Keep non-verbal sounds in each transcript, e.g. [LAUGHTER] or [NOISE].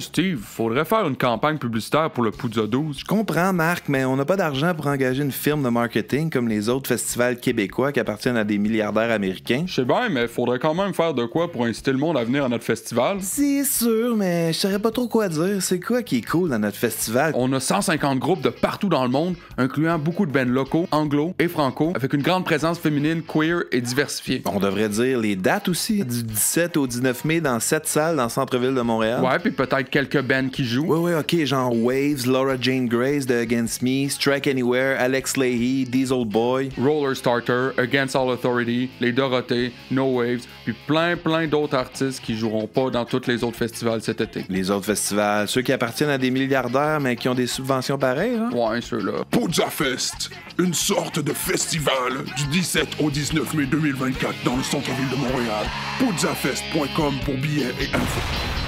Steve, faudrait faire une campagne publicitaire pour le Puzza 12. Je comprends, Marc, mais on n'a pas d'argent pour engager une firme de marketing comme les autres festivals québécois qui appartiennent à des milliardaires américains. Je sais bien, mais faudrait quand même faire de quoi pour inciter le monde à venir à notre festival. C'est sûr, mais je saurais pas trop quoi dire. C'est quoi qui est cool dans notre festival? On a 150 groupes de partout dans le monde, incluant beaucoup de bands locaux, anglo et franco, avec une grande présence féminine, queer et diversifiée. On devrait dire les dates aussi, du 17 au 19 mai dans cette salle dans le centre-ville de Montréal. Ouais, puis peut-être quelques bands qui jouent. Ouais, ouais, ok, genre Waves, Laura Jane Grace de Against Me, Strike Anywhere, Alex Leahy, Diesel Boy, Roller Starter, Against All Authority, Les Dorothées, No Waves, puis plein, plein d'autres artistes qui joueront pas dans tous les autres festivals cet été. Les autres festivals, ceux qui appartiennent à des milliardaires mais qui ont des subventions pareilles, hein? Ouais, ceux-là. Podja Fest, une sorte de festival du 17 au 19 mai 2024 dans le centre-ville de Montréal. Podzafest.com pour billets et infos.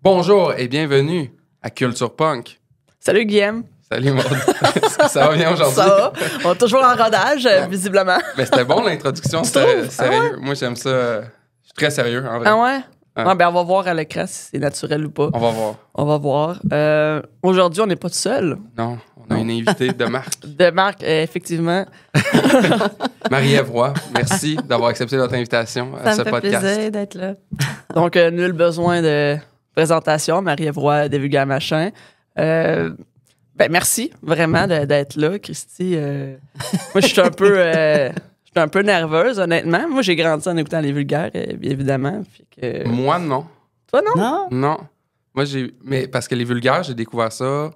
Bonjour et bienvenue à Culture Punk. Salut Guillaume. Salut Maud. [LAUGHS] ça va bien aujourd'hui? Ça va. On est toujours en rodage, visiblement. Mais c'était bon l'introduction, c'était ah sérieux. Moi j'aime ça. Je suis très sérieux en vrai. Ah ouais? ben, on va voir à l'écran si c'est naturel ou pas. On va voir. On va voir. Euh, aujourd'hui, on n'est pas tout seul. Non. On une invitée de [LAUGHS] Marc, De marque, euh, effectivement. [LAUGHS] Marie-Ève merci d'avoir accepté notre invitation à ce podcast. Ça fait plaisir d'être là. Donc, euh, nul besoin de présentation. Marie-Ève des vulgaires, Machin. Euh, ben, merci vraiment d'être là, Christy. moi, je suis un peu... un peu nerveuse, honnêtement. Moi, j'ai grandi en écoutant les vulgaires, évidemment. Moi, non. Toi, non? Non. Non. Moi, j'ai. Mais parce que les vulgaires, j'ai découvert ça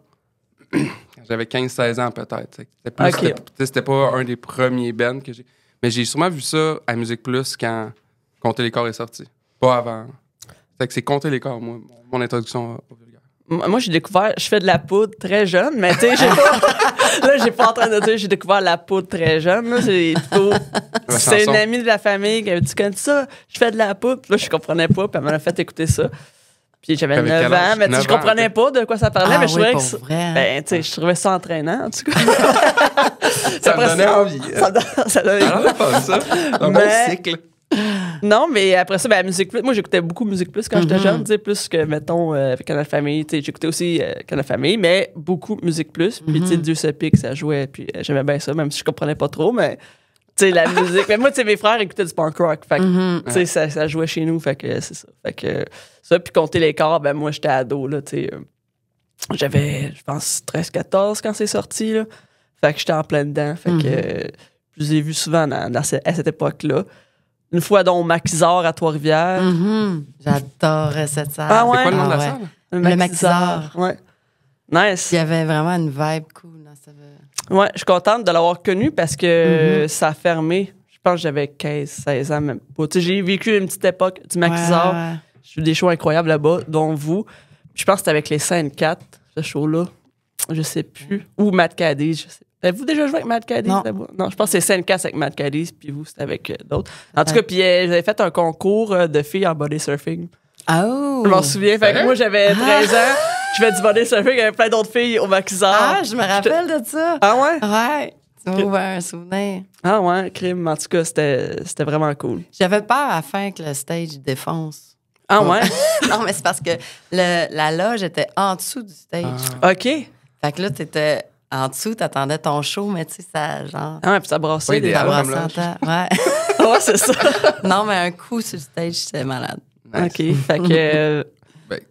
j'avais 15-16 ans peut-être. C'était pas un des premiers bands que j'ai. Mais j'ai sûrement vu ça à Musique Plus quand Compter les corps est sorti. Pas avant. Fait que c'est Compter les corps, mon introduction Moi, j'ai découvert, je fais de la poudre très jeune, mais tu sais, j'ai pas. [LAUGHS] là, j'ai pas en train de dire, j'ai découvert la poudre très jeune. [LAUGHS] c'est une amie de la famille qui avait dit, tu connais ça? Je fais de la poudre. Là, je comprenais pas, puis elle m'a fait écouter ça. Puis j'avais 9 ans, mais 9 je comprenais pas de quoi ça parlait, ah mais je trouvais que ben, tu sais, je trouvais ça entraînant, en tout cas. [LAUGHS] ça me donnait envie. [LAUGHS] Ça, me donnait envie. ça. Ah, cycle. Non, mais après ça, ben, musique plus. Moi, j'écoutais beaucoup musique plus quand j'étais mm-hmm. jeune, tu sais, plus que, mettons, euh, avec Canal Famille. Tu sais, j'écoutais aussi euh, Canal Famille, mais beaucoup musique plus. Puis, tu sais, mm-hmm. Dieu se pique, ça jouait. Puis, euh, j'aimais bien ça, même si je comprenais pas trop, mais tu sais, la musique. Mais moi, tu sais, mes frères écoutaient du punk rock. Fait que, mm-hmm. tu sais, ça, jouait chez nous. Fait que c'est ça. Fait que ça, puis compter les corps, ben moi, j'étais ado, là, tu sais. Euh, j'avais, je pense, 13-14 quand c'est sorti, là. Fait que j'étais en plein dedans. Fait que mm-hmm. je les ai vus souvent à cette époque-là. Une fois, donc, Maxisor à Trois-Rivières. Mm-hmm. J'adorais cette salle. Ah, ouais. C'est le nom de la ah Le Ouais. Nice. Il y avait vraiment une vibe cool. Ouais, je suis contente de l'avoir connu parce que mm-hmm. ça a fermé. Je pense que j'avais 15, 16 ans même. J'ai vécu une petite époque du maquisard. J'ai vu des shows incroyables là-bas, dont vous. Je pense que c'était avec les scènes 4, ce show-là. Je sais plus. Ou Matt Cadiz. Avez-vous déjà joué avec Matt là Non. non. je pense que c'est sainte 4 avec Matt Cadiz. puis vous, c'était avec euh, d'autres. En tout cas, puis j'avais euh, fait un concours euh, de filles en body surfing. Oh! Je m'en souviens. Fait que hein? moi, j'avais 13 ah! ans. [LAUGHS] je fais du body y avec plein d'autres filles au Maxar. Ah, je me rappelle de ça. Ah ouais? Ouais. C'est un souvenir. Ah ouais, crime. En tout cas, c'était vraiment cool. J'avais peur à la fin que le stage défonce. Ah ouais? [LAUGHS] non, mais c'est parce que le, la loge était en dessous du stage. Ah. OK. Fait que là, t'étais en dessous, t'attendais ton show, mais tu sais, ça, genre. Ah ouais, puis ça brassait. des en Ouais. [LAUGHS] ouais, c'est ça. non, mais un coup sur le stage, c'était malade. OK. fait que. Euh,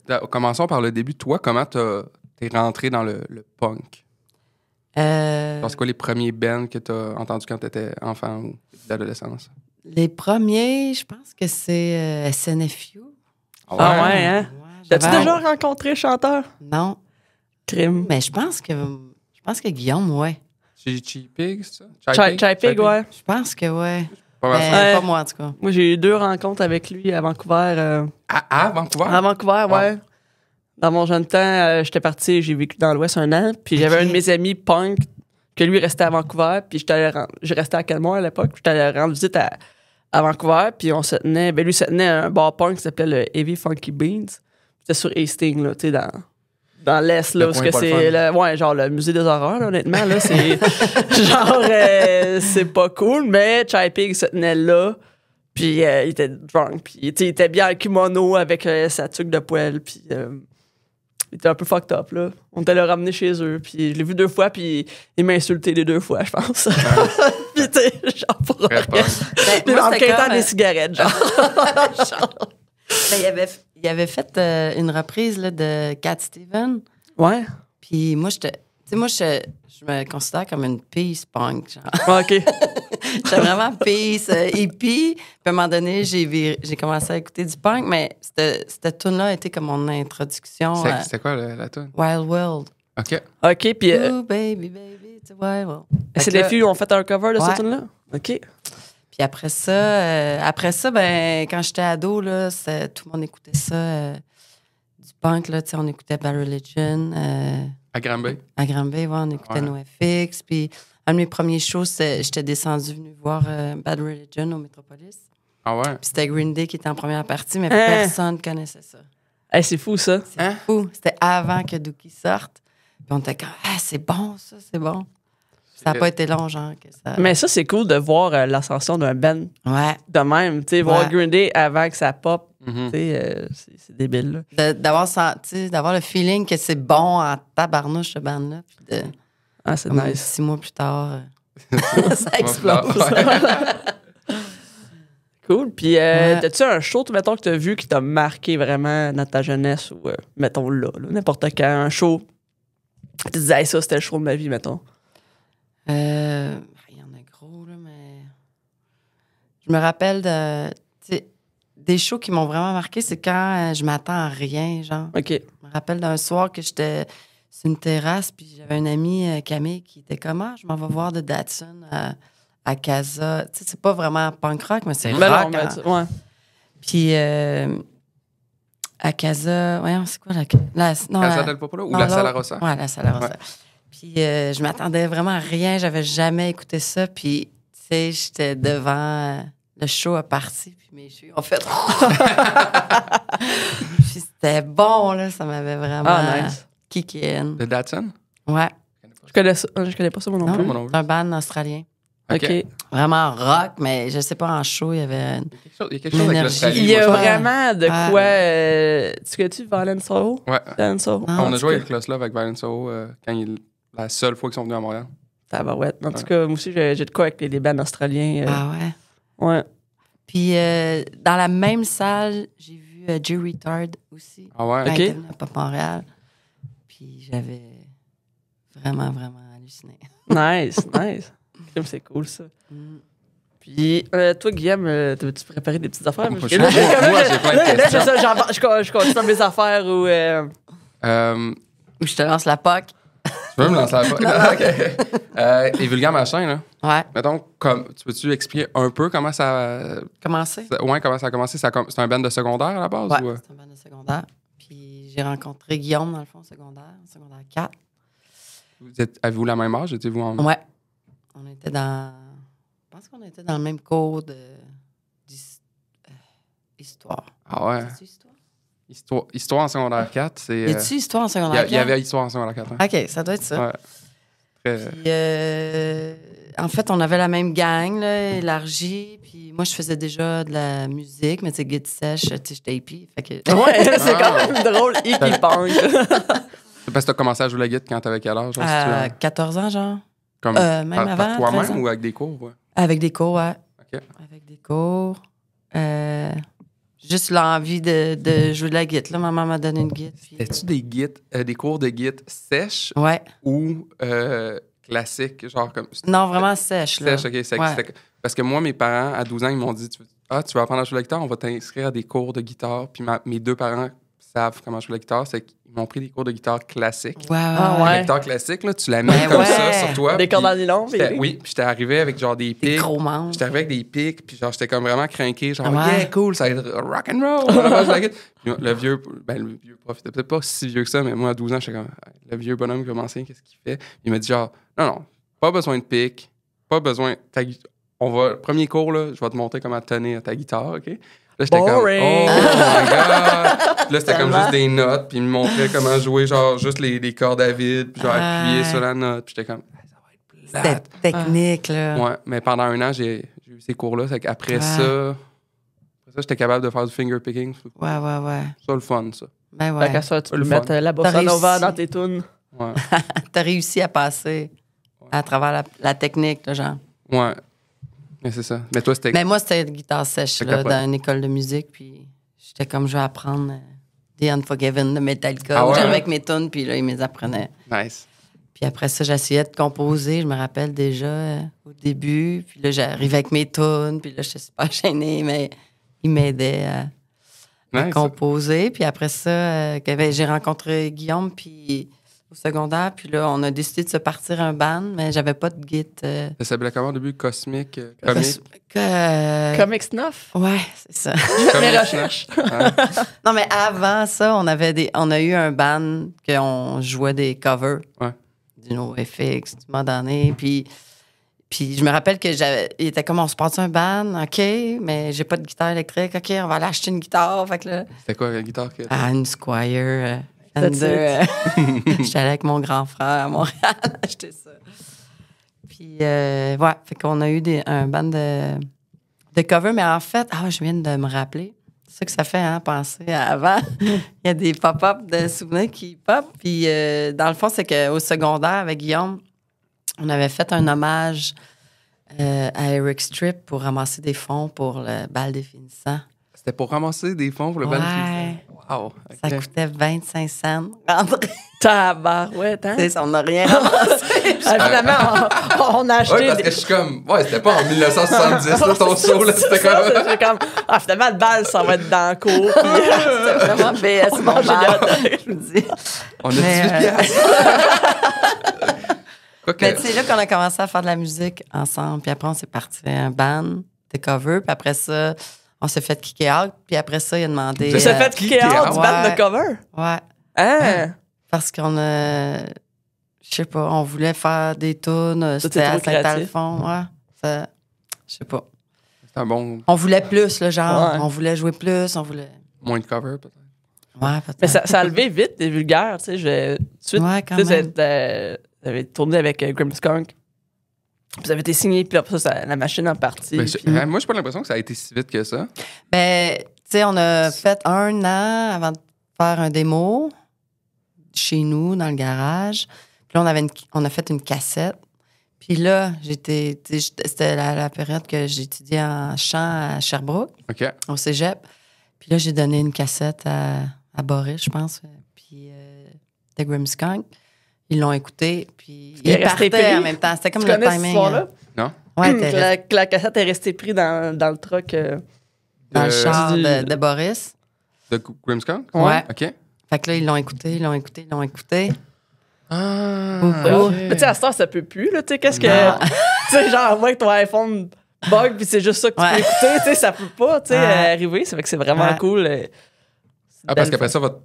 ben, commençons par le début. Toi, comment t'es rentré dans le, punk? Euh... C'est quoi les premiers bands que t'as entendus quand t'étais enfant ou d'adolescence? Les premiers, je pense que c'est euh, SNFU. Ah ouais, hein? T'as-tu déjà rencontré chanteur? Non. Crime. Mais je pense que je pense que Guillaume, ouais. C'est ça? Chai, Pig, ouais. Je pense que ouais. Ben, pas, moi, en tout cas. Moi, j'ai eu deux rencontres avec lui à Vancouver. ah à, Vancouver? À Vancouver, ouais. Dans mon jeune temps, euh, j'étais parti, j'ai vécu dans l'Ouest un an, puis j'avais un de mes amis punk que lui restait à Vancouver, puis je restais à Calmont à l'époque, puis j'étais allé rendre visite à, Vancouver, puis on se tenait, ben lui se tenait à un bar punk qui s'appelait le euh, Heavy Funky Beans. C'était sur Hastings, là, tu sais, dans dans l'Est, là, parce que c'est. Le, ouais, genre le musée des horreurs, honnêtement, là, c'est. [LAUGHS] genre, euh, c'est pas cool, mais Chai Pig se tenait là, puis euh, il était drunk, puis il était bien en kimono avec euh, sa tuque de poêle, puis il était un peu fucked up, là. On était le ramener chez eux, puis je l'ai vu deux fois, puis il m'a insulté les deux fois, je pense. Pis [LAUGHS] puis t'sais, genre, pour rien. Ben, puis en des cigarettes, genre. [LAUGHS] genre. Ben, il avait il avait fait euh, une reprise là, de Cat Steven. Ouais. Puis moi, te, Tu sais, moi, je, je me considère comme une peace punk. Ah, OK. [LAUGHS] j'étais vraiment peace, hippie. Puis à un moment donné, j'ai, commencé à écouter du punk, mais cette, cette tune-là a été comme mon introduction. c'était euh, quoi la, tune? Wild World. OK. OK, puis. Euh... baby, baby, it's wild world. C'est les filles qui ont fait un cover de cette tune-là? OK. Puis après ça, euh, après ça, ben, quand j'étais ado, là, tout le monde écoutait ça. Euh, du punk, là, on écoutait Bad Religion. Euh, à Granby? À Granby, ouais, on écoutait ouais. NoFX. Puis un de mes premiers shows, j'étais descendu venu voir Bad Religion au Metropolis. Ah ouais? Puis c'était Green Day qui était en première partie, mais personne hein? personne connaissait ça. c'est fou, ça. C'est hein? fou. C'était avant que Dookie sorte. Puis on était comme, ah, c'est bon, ça, c'est bon. Ça n'a pas été long, genre. Que ça... Mais ça, c'est cool de voir euh, l'ascension d'un Ben. Ouais. De même, tu sais, voir Grindy avec sa avant que ça pop. Mhm. Euh, c'est débile. D'avoir d'avoir le feeling que c'est bon en tabarnouche, ce band-là. Ah, c'est nice. Six mois plus tard, euh, [LAUGHS] ça explose. [LAUGHS] cool. Puis, euh, as-tu un show, mettons, que tu as vu qui t'a marqué vraiment dans ta jeunesse ou, mettons, là, n'importe quand, un show, tu disais, ça, c'était le show de ma vie, mettons il y en a gros, là, mais. Je me rappelle de. Des shows qui m'ont vraiment marqué, c'est quand euh, je m'attends à rien, genre. Je me rappelle d'un soir que j'étais sur une terrasse, puis j'avais un ami, euh, Camille, qui était comme ah, je m'en vais voir de Datsun euh, à, Casa. c'est pas vraiment punk rock, mais c'est rock. Hein. ouais. Puis à Casa, voyons, c'est quoi la. non, Casa del Popolo ou la Sala Rossa? Ouais, la Sala Rossa. Puis euh, je m'attendais vraiment à rien, j'avais jamais écouté ça. Puis, tu sais, j'étais devant euh, le show à parti, puis mes cheveux ont fait. [LAUGHS] puis c'était bon, là, ça m'avait vraiment oh, nice. in. Datsun? Ouais. Je connais, ça, je connais pas ça, mon nom. plus. un band australien. OK. Vraiment rock, mais je sais pas, en show, il y avait une. Il y a quelque chose, avec Il y a vraiment de quoi. Euh, tu connais-tu Valen Soho? Ouais. Soul. on a joué avec Klaus Love avec Valen Soho quand il la seule fois qu'ils sont venus à Montréal. Tabarouette. En tout cas, moi aussi, j'ai de quoi avec les débats australiens. Euh. ah ouais? Ouais. Puis euh, dans la même salle, j'ai vu euh, Jerry Tard aussi. Ah ouais? OK. à Montréal. Puis j'avais vraiment, vraiment halluciné. [LAUGHS] nice, nice. C'est cool, ça. Mm. Puis, toi, Guillaume, tu tu préparé des petites affaires? Moi, j'ai plein de je, je, je, mes affaires ou... Où je te lance la Pâques. Tu veux me lancer la OK. [LAUGHS] Euh, les Machin, là. Ouais. Mettons, comme, tu peux-tu expliquer un peu comment ça. a commencé? ouais, comment ça a commencé? c'est un band de secondaire à la base? Ouais, euh? c'est un band de secondaire. Puis j'ai rencontré Guillaume, dans le fond, secondaire, secondaire 4. Vous êtes, avez-vous la même âge? Étiez-vous en. Ouais. On était dans. Je pense qu'on était dans le même cours de... d'histoire. Euh, ah ouais? Histoire? Histoire, histoire en secondaire 4, c'est. Y a-tu euh, histoire en secondaire 4 Il y, avait histoire en secondaire 4. OK, ça doit être ça. Ouais. Euh, Puis, euh, en fait, on avait la même gang, là, élargie. Puis moi, je faisais déjà de la musique, mais tu sais, sèche, tu sais, hippie. Fait que... Ouais, [LAUGHS] c'est quand ah. même drôle, hippie punk. [LAUGHS] parce que t'as commencé à jouer la guide quand t'avais quel âge? Genre, à 14 ans, genre. Comme même avant, par toi-même ou avec des cours? Ouais? Avec des cours, ouais. OK. Avec des cours. Euh, juste l'envie de, jouer de la guitare. Là, maman m'a donné une guitare. Puis... tu des euh, des cours de guitare sèches ou euh, classiques, genre comme... Non, vraiment sèches. Sèches, OK. Sèche, Parce que moi, mes parents, à 12 ans, ils m'ont dit, ah, tu vas apprendre à jouer de la guitare, on va t'inscrire à des cours de guitare. Puis mes deux parents savent comment jouer de la guitare, c'est ils m'ont pris des cours de guitare classique. La ah, guitare classique, là, tu la mets ben comme ça sur toi. Des cordes en nylon. Oui, puis j'étais arrivé avec genre des pics. Des gros J'étais arrivé avec des pics, puis genre j'étais comme vraiment craqué, genre ah yeah cool, ça va être rock and roll. le vieux, ben le vieux prof, était peut-être pas si vieux que ça, mais moi à 12 ans, j'étais comme le vieux bonhomme qui va qu'est-ce qu'il fait Il m'a dit genre non non, pas besoin de pics, pas besoin. Ta, on va premier cours là, je vais te montrer comment tenir ta guitare, ok Là, j'étais comme, oh my [LAUGHS] god! là, c'était comme juste des notes, puis il me montrait comment jouer, genre, juste les, les cordes à vide, puis genre, ah. appuyer sur la note, puis j'étais comme, ça va être C'était technique, là. Ouais, mais pendant un an, j'ai eu ces cours-là, c'est qu'après ça, après ça, j'étais capable de faire du finger picking. Ouais, ouais, ouais. Ça, le fun, ça. Ben ouais. Fait ça, tu peux le mettre la bossa nova dans tes tunes. Ouais. [LAUGHS] T'as réussi à passer à travers la, technique, là, genre. Ouais. Mais c'est ça. Mais toi, c'était. Mais ben, moi, c'était guitare sèche, là, dans une école de musique. Puis j'étais comme, je vais apprendre euh, The Unforgiven de Metallica. Ah hein? avec mes tunes, puis là, ils me les Nice. Puis après ça, j'essayais de composer, je me rappelle déjà euh, au début. Puis là, j'arrivais avec mes tunes, puis là, je sais pas gênée, mais ils m'aidaient à, composer. Puis après ça, euh, ben, j'ai rencontré Guillaume, puis au secondaire. Puis là, on a décidé de se partir un band, mais j'avais pas de guide. Euh. Ça s'appelait comment au début? Cosmic? Euh, Comics comic? Euh, ouais, c'est ça. [LAUGHS] recherches. [LAUGHS] non, mais avant ça, on avait des, on a eu un band qu'on jouait des covers. Ouais. Du NoFX, du donné. Puis, puis je me rappelle que j'avais, il était comme, on se porte un band, OK, mais j'ai pas de guitare électrique. OK, on va aller acheter une guitare. Fait que là... C'était quoi la guitare? Que... Ah, une Squire. Euh, [LAUGHS] [LAUGHS] je allée avec mon grand frère à Montréal [LAUGHS] acheter ça. Puis, voilà, euh, ouais, fait qu'on a eu un band de, de cover, mais en fait, ah, je viens de me rappeler. C'est ça que ça fait, hein, penser à avant. Il y a des pop-up de souvenirs qui pop. Puis, euh, dans le fond, c'est qu'au secondaire, avec Guillaume, on avait fait un hommage à Eric Strip pour ramasser des fonds pour le bal des finissants. C'était pour ramasser des fonds pour le ouais. wow, Ça coûtait 25 cents. [LAUGHS] Tabarouette, hein? on n'a rien ramassé. [LAUGHS] Finalement, on, a acheté. Oui, parce des... que je suis comme. Ouais, c'était pas en 1970, là, ton saut, [LAUGHS] C'était comme... comme. Ah, finalement, le bal, ça va être dans le cours. Euh, c'était vraiment BS, mon Je vous dis. On a 18 pièces. Mais c'est euh, là qu'on a commencé à faire de la musique ensemble. Puis après, on s'est parti un band, des covers. Puis après ça, on s'est fait kicker out, puis après ça, il a demandé. Tu s'est fait euh, kicker out du ouais, band de cover? Ouais. Hein? Parce qu'on a. Je sais pas, on voulait faire des tunes. C'était à Saint-Alphonse. Ouais. Je sais pas. C'est un bon. On voulait plus, le genre. On voulait jouer plus, on voulait. Moins de cover, peut-être. Ouais, peut-être. Mais ça, a levé vite des vulgaires, tu sais. Je, tout de suite, ouais, quand même. tourné avec euh, puis ça été signé, puis après ça, la machine en partie. Ben, hein, moi, j'ai pas l'impression que ça a été si vite que ça. Ben, tu sais, on a fait un an avant de faire un démo chez nous, dans le garage. Puis là, on, avait on a fait une cassette. Puis là, j'étais, c'était la, période que j'étudiais en chant à Sherbrooke, au cégep. Puis là, j'ai donné une cassette à, à Boris, je pense, puis euh, The Grimskunk ils l'ont écouté, puis ils partaient en même temps. C'était comme le timing. là Non? Ouais, la, cassette est restée prise dans, dans le truck. Euh, dans le euh, char de, Boris. De Grimmskong? Ouais. OK. Fait que là, ils l'ont écouté, ils l'ont écouté, ils l'ont écouté. Ah! Mais Tu sais, à ce temps, ça peut plus, là. Tu sais, qu'est-ce que. Tu sais, genre, moi, que ton iPhone bug, puis c'est juste ça que tu peux écouter. Tu sais, ça peut pas, tu sais, euh, arriver. Ça fait que c'est vraiment cool. Ah, parce qu'après ça, votre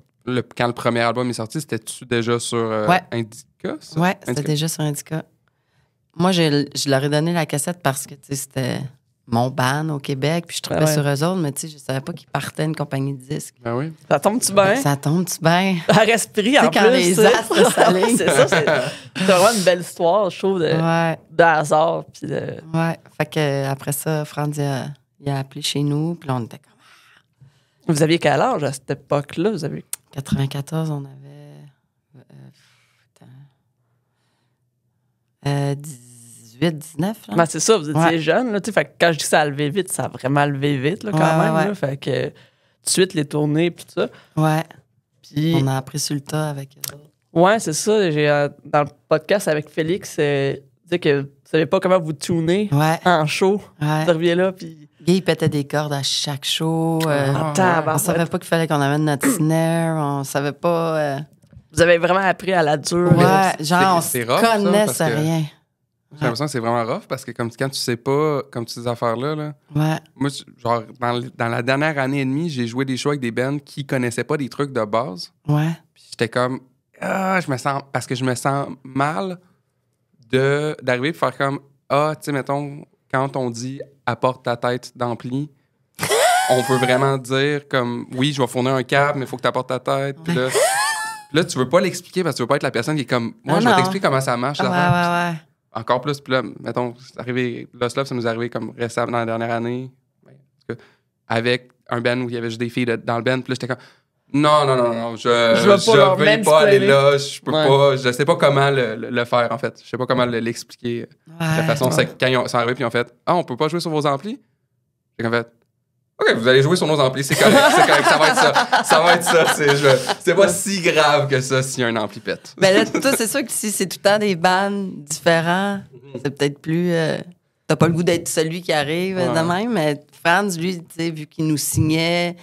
quand le premier album est sorti, c'était-tu déjà sur euh, ouais. Indica? Oui, c'était déjà sur Indica. Moi, je, leur ai donné la cassette parce que c'était mon ban au Québec, puis je trouvais ben sur eux autres, mais je ne je savais pas qu'ils partaient une compagnie de disques. Ben oui. Ça tombe-tu ben, bien? Ça tombe-tu bien? À [LAUGHS] respirer en quand plus. les astres [LAUGHS] c'est ça, c'est vraiment une belle histoire, chaude de, ouais. hasard. Puis Ouais, fait que après ça, Franck, il a, appelé chez nous, puis on était comme... Ah! Vous aviez quel âge à cette époque-là? Vous avez? 94, on avait. Euh, 18, 19. Euh, ben, c'est ça, vous étiez jeune. Là, fait quand je dis que ça a levé vite, ça a vraiment levé vite là, quand même. fait que tout de suite, les tournées puis tout ça. Ouais. Puis, on a appris sur le tas avec eux Ouais, c'est ça. J'ai, euh, dans le podcast avec Félix, c'est euh, que vous savez pas comment vous tuner en show. Vous reviez là, puis il pétait des cordes à chaque show. Euh, ah, on, savait pas qu'il fallait qu'on amène notre snare. On savait pas. Euh. Vous avez vraiment appris à la dure. Ouais, genre, on connaissait rien. J'ai l'impression que c'est vraiment rough parce que comme quand tu sais pas, comme tu ces affaires-là, là, ouais. moi, genre, dans, la dernière année et demie, j'ai joué des shows avec des bands qui connaissaient pas des trucs de base. Ouais. j'étais comme, ah, je me sens, parce que je me sens mal d'arriver et faire comme, ah, tu sais, mettons, quand on dit apporte ta tête d'ampli, [LAUGHS] on peut vraiment dire comme oui, je vais fournir un câble, mais il faut que tu apportes ta tête. Puis là, [LAUGHS] là, tu veux pas l'expliquer parce que tu veux pas être la personne qui est comme moi, ah je vais t'expliquer comment ça marche. Encore plus, puis là, mettons, arrivé, Love, ça nous est arrivé comme récemment dans la dernière année, ben, avec un ben où il y avait juste des filles dans le ben, puis là, j'étais comme non, non, non, non. Je ne vais pas, aller là. Je peux pas. Je sais pas comment le, faire, en fait. Je ne sais pas comment l'expliquer. Euh, de de façon, c'est quand ils sont arrivés puis ils fait Ah, on peut pas jouer sur vos amplis J'ai en fait OK, vous allez jouer sur nos amplis, c'est correct, c'est correct, ça va être ça. Ça va être ça. C'est, pas si grave que ça a un ampli pète. Mais ben là, c'est sûr que si c'est tout le temps des bands différents, mm-hmm. c'est peut-être plus. tu euh, t'as pas le goût d'être celui qui arrive euh, de même, mais Franz, lui, tu sais, vu qu'il nous signait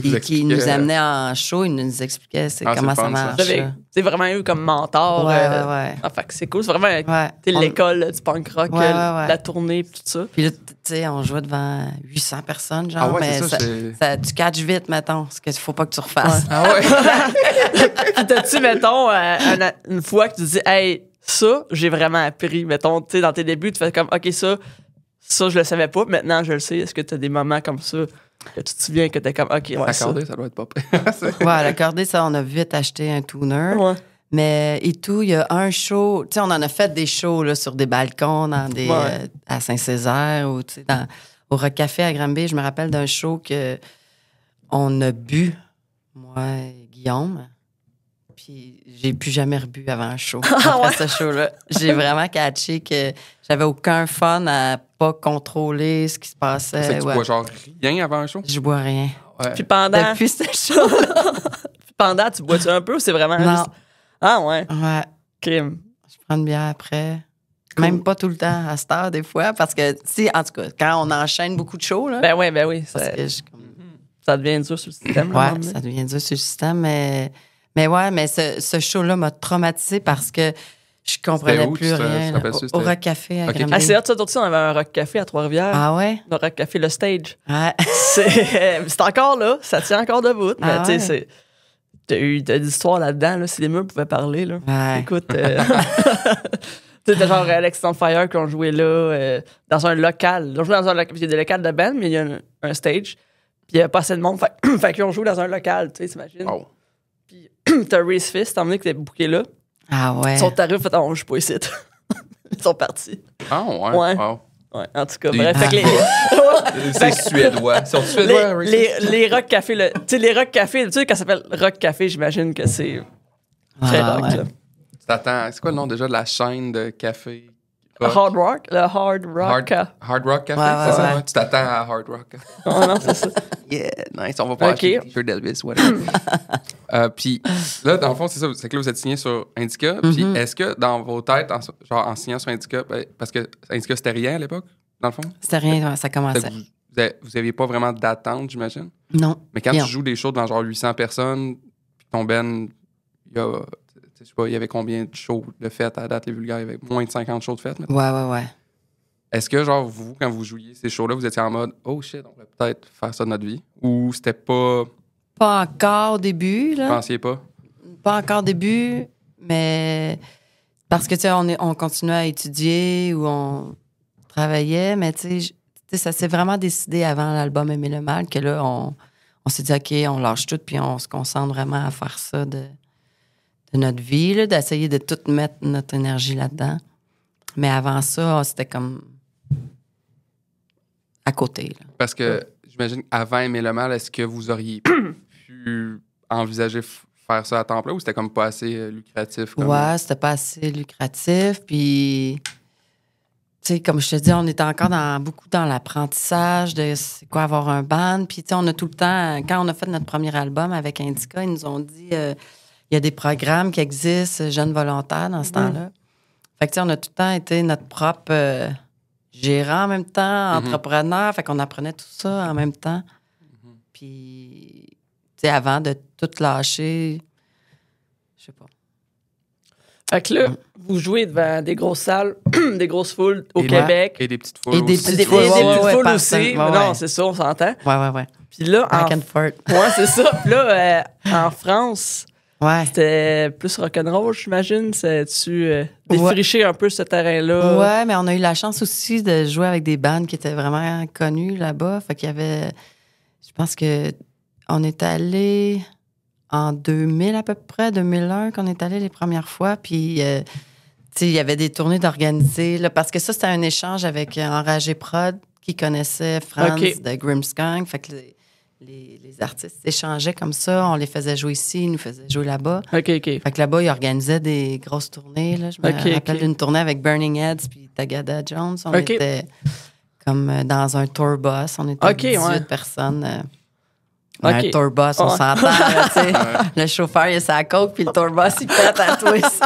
puis qui nous euh, amenait en show, ils nous expliquaient ah, comment ça marche. C'est vraiment eu comme mentor. Euh, ah, c'est cool. C'est vraiment l'école du punk rock, euh, la tournée, et tout ça. Puis là, tu sais, on jouait devant 800 personnes, genre. Ah mais ça, tu catches vite, mettons, ce qu'il faut pas que tu refasses. Ah ouais? [LAUGHS] T'as-tu, mettons, une, fois que tu dis, hey, ça, j'ai vraiment appris. Mettons, tu sais, dans tes débuts, tu fais comme, OK, ça, ça, je le savais pas, maintenant, je le sais. Est-ce que tu as des moments comme ça? tu te souviens que t'es comme, OK, l'accordé, Accordé, ça. doit être pas prêt. [LAUGHS] ouais, l'accordé, ça, on a vite acheté un tuner. Mais et tout, il y a un show. Tu sais, on en a fait des shows là, sur des balcons dans des, euh, à Saint-Césaire ou dans, au Café à Granby. Je me rappelle d'un show que on a bu, moi et Guillaume. Puis j'ai plus jamais rebu avant un show. [LAUGHS] Ah, Après ce show-là, j'ai vraiment catché que j'avais aucun fun à pas contrôler ce qui se passait. C'est que tu bois genre rien avant un show? Je bois rien. Puis pendant... Depuis ce show-là... [LAUGHS] pendant, tu bois-tu un peu ou c'est vraiment... Ah ouais? Ouais. Crime. Je prends une bière après. Même pas tout le temps, à cette heure, des fois. Parce que, si, en tout cas, quand on enchaîne beaucoup de shows, là... Ben oui, ben oui. Ça, je... ça devient dur sur le système. ouais, ça devient dur sur le système, mais... Mais ouais, mais ce, ce show-là m'a traumatisé parce que je comprenais plus rien. Au, Rock Café à okay. tu aussi ah, on avait un Rock Café à Trois-Rivières. Ah ouais? Le Rock Café, le stage. ouais [LAUGHS] euh, C'est encore là, ça tient encore debout. Ah mais tu sais, T'as eu des histoires là-dedans, si les murs pouvaient parler. Là. Écoute, euh, [LAUGHS] t'as genre euh, Alex on Fire ont joué là, euh, dans un local. On dans un local, il y a des locales de band, mais il y a un, stage. Puis il n'y avait pas assez de monde. Fait, [CLEARS THROAT] fait ont joué dans un local, tu sais, t'imagines? Oh. Puis [CLEARS THROAT] t'as Reese Fist, t'as emmené que t'es bouqué là. Ah ouais. Ils sont arrivés, fait, non, ah, je suis pas ici. [LAUGHS] Ils sont partis. Ah ouais. ouais. Ouais, en tout cas, bref. que Les... c'est suédois. suédois, les, les, Rock Café, tu sais, les Rock Café, tu sais, quand ça s'appelle Rock Café, j'imagine que c'est très ah, rock. Attends, c'est quoi le nom déjà de la chaîne de café Hard Rock, le Hard Rock. Hard, Rock Café, c'est ça? Hein? Tu t'attends à Hard Rock [LAUGHS] non, c'est ça. [LAUGHS] Yeah, nice. On va pas okay. acheter d'Elvis, whatever. [LAUGHS] Euh, puis là, dans le fond, c'est ça. C'est que là, vous êtes signé sur Indica. Puis mm-hmm. est-ce que dans vos têtes, en, genre en signant sur Indica, ben, parce que Indica, c'était rien à l'époque, dans le fond? C'était rien, ça commençait. Vous, n'aviez pas vraiment d'attente, j'imagine? Non. Mais quand tu joues des shows dans genre 800 personnes, puis ton ben, il y a je sais pas, il y avait combien de shows de fêtes à date, les vulgaires? Il y avait moins de 50 shows de fêtes. Ouais, ouais, ouais. Est-ce que, genre, vous, quand vous jouiez ces shows-là, vous étiez en mode, oh shit, on va peut-être faire ça de notre vie? Ou c'était pas. Pas encore au début, là. Vous pensiez pas? Pas encore début, mais. Parce que, tu sais, on, on continuait à étudier ou on travaillait, mais, tu sais, ça s'est vraiment décidé avant l'album Aimer le mal que là, on, on s'est dit, OK, on lâche tout, puis on se concentre vraiment à faire ça de de notre vie, d'essayer de tout mettre notre énergie là-dedans. Mais avant ça, ah, c'était comme à côté. Parce que j'imagine avant Aimer le mal, est-ce que vous auriez [COUGHS] pu envisager faire ça à temps plein ou c'était comme pas assez euh, lucratif? Comme... Ouais, euh? c'était pas assez lucratif. Puis, tu sais, comme je te dis, on est encore dans, beaucoup dans l'apprentissage de c'est quoi avoir un band. Puis, tu sais, on a tout le temps, quand on a fait notre premier album avec Indica, ils nous ont dit. Euh, il y a des programmes qui existent, jeunes volontaires dans ce temps-là. Fait que, on a tout le temps été notre propre euh, gérant en même temps, mhm. entrepreneur. Fait qu'on apprenait tout ça en même temps. Mhm. Puis, tu sais, avant de tout lâcher, je sais pas. Fait que là, vous jouez devant des grosses salles, [CLEARS THROAT] des grosses foules au Québec. et des petites foules aussi. et des, petites foules aussi. non, c'est ça, on s'entend. Ouais, ouais, ouais. Puis là, en... Ouais, c'est ça. Puis là, euh, en France, c'était plus rock'n'roll, j'imagine. C'est-tu euh, défricher un peu ce terrain-là? Ouais, mais on a eu la chance aussi de jouer avec des bandes qui étaient vraiment connues là-bas. Fait qu'il y avait. Je pense que on est allé en 2000 à peu près, 2001 qu'on est allé les premières fois. Puis. Euh, il y avait des tournées d'organiser, parce que ça, c'était un échange avec euh, Enragé Prod qui connaissait France de Grimmskang. Fait que les, artistes s'échangeaient comme ça. On les faisait jouer ici, ils nous faisaient jouer là-bas. OK, OK. Fait que là-bas, ils organisaient des grosses tournées. Là. Je me rappelle d'une tournée avec Burning Heads puis Tagada Jones. On était comme euh, dans un tour bus. On était 18 ouais. personnes. Euh, Okay. Un tourbus, on s'entend, Là, tu sais. [LAUGHS] le chauffeur, il est sa côte, puis le tourbus, il pète à twist.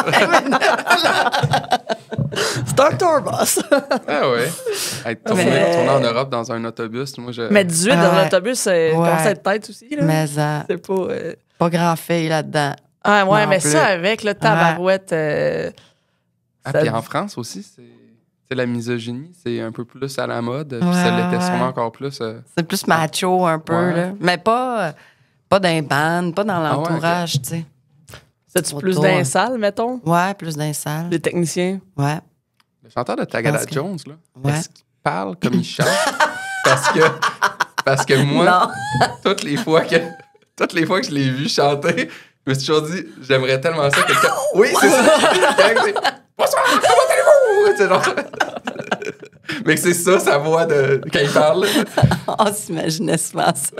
[LAUGHS] C'est un tourbus. ah ouais. Hey, tourner, tourner en Europe dans un autobus, moi, je... Mais 18 dans l'autobus, c'est pour cette tête aussi, là. Mais euh, C'est pas... Euh, pas grand fille là-dedans. Ah ouais, mais ça, avec le tabarouette... Euh, ah, puis en France aussi, c'est la misogynie, c'est un peu plus à la mode. ça l'était encore plus. Euh, c'est plus macho un peu, Mais pas, euh, pas dans les bandes, pas dans l'entourage, tu sais. cest plus d'un salle, mettons? Ouais, plus d'un salle. Les techniciens? Ouais. Le chanteur de Tagada Jones, là, est qu'il parle comme il chante? [LAUGHS] parce que parce que moi, [LAUGHS] toutes les fois que toutes les fois que je l'ai vu chanter, je me suis toujours dit, j'aimerais tellement ça Oui, c'est ça! [LAUGHS] Bonsoir! [LAUGHS] Mais que Mais c'est ça, sa voix de. quand il parle. Ah, on s'imaginait souvent ça.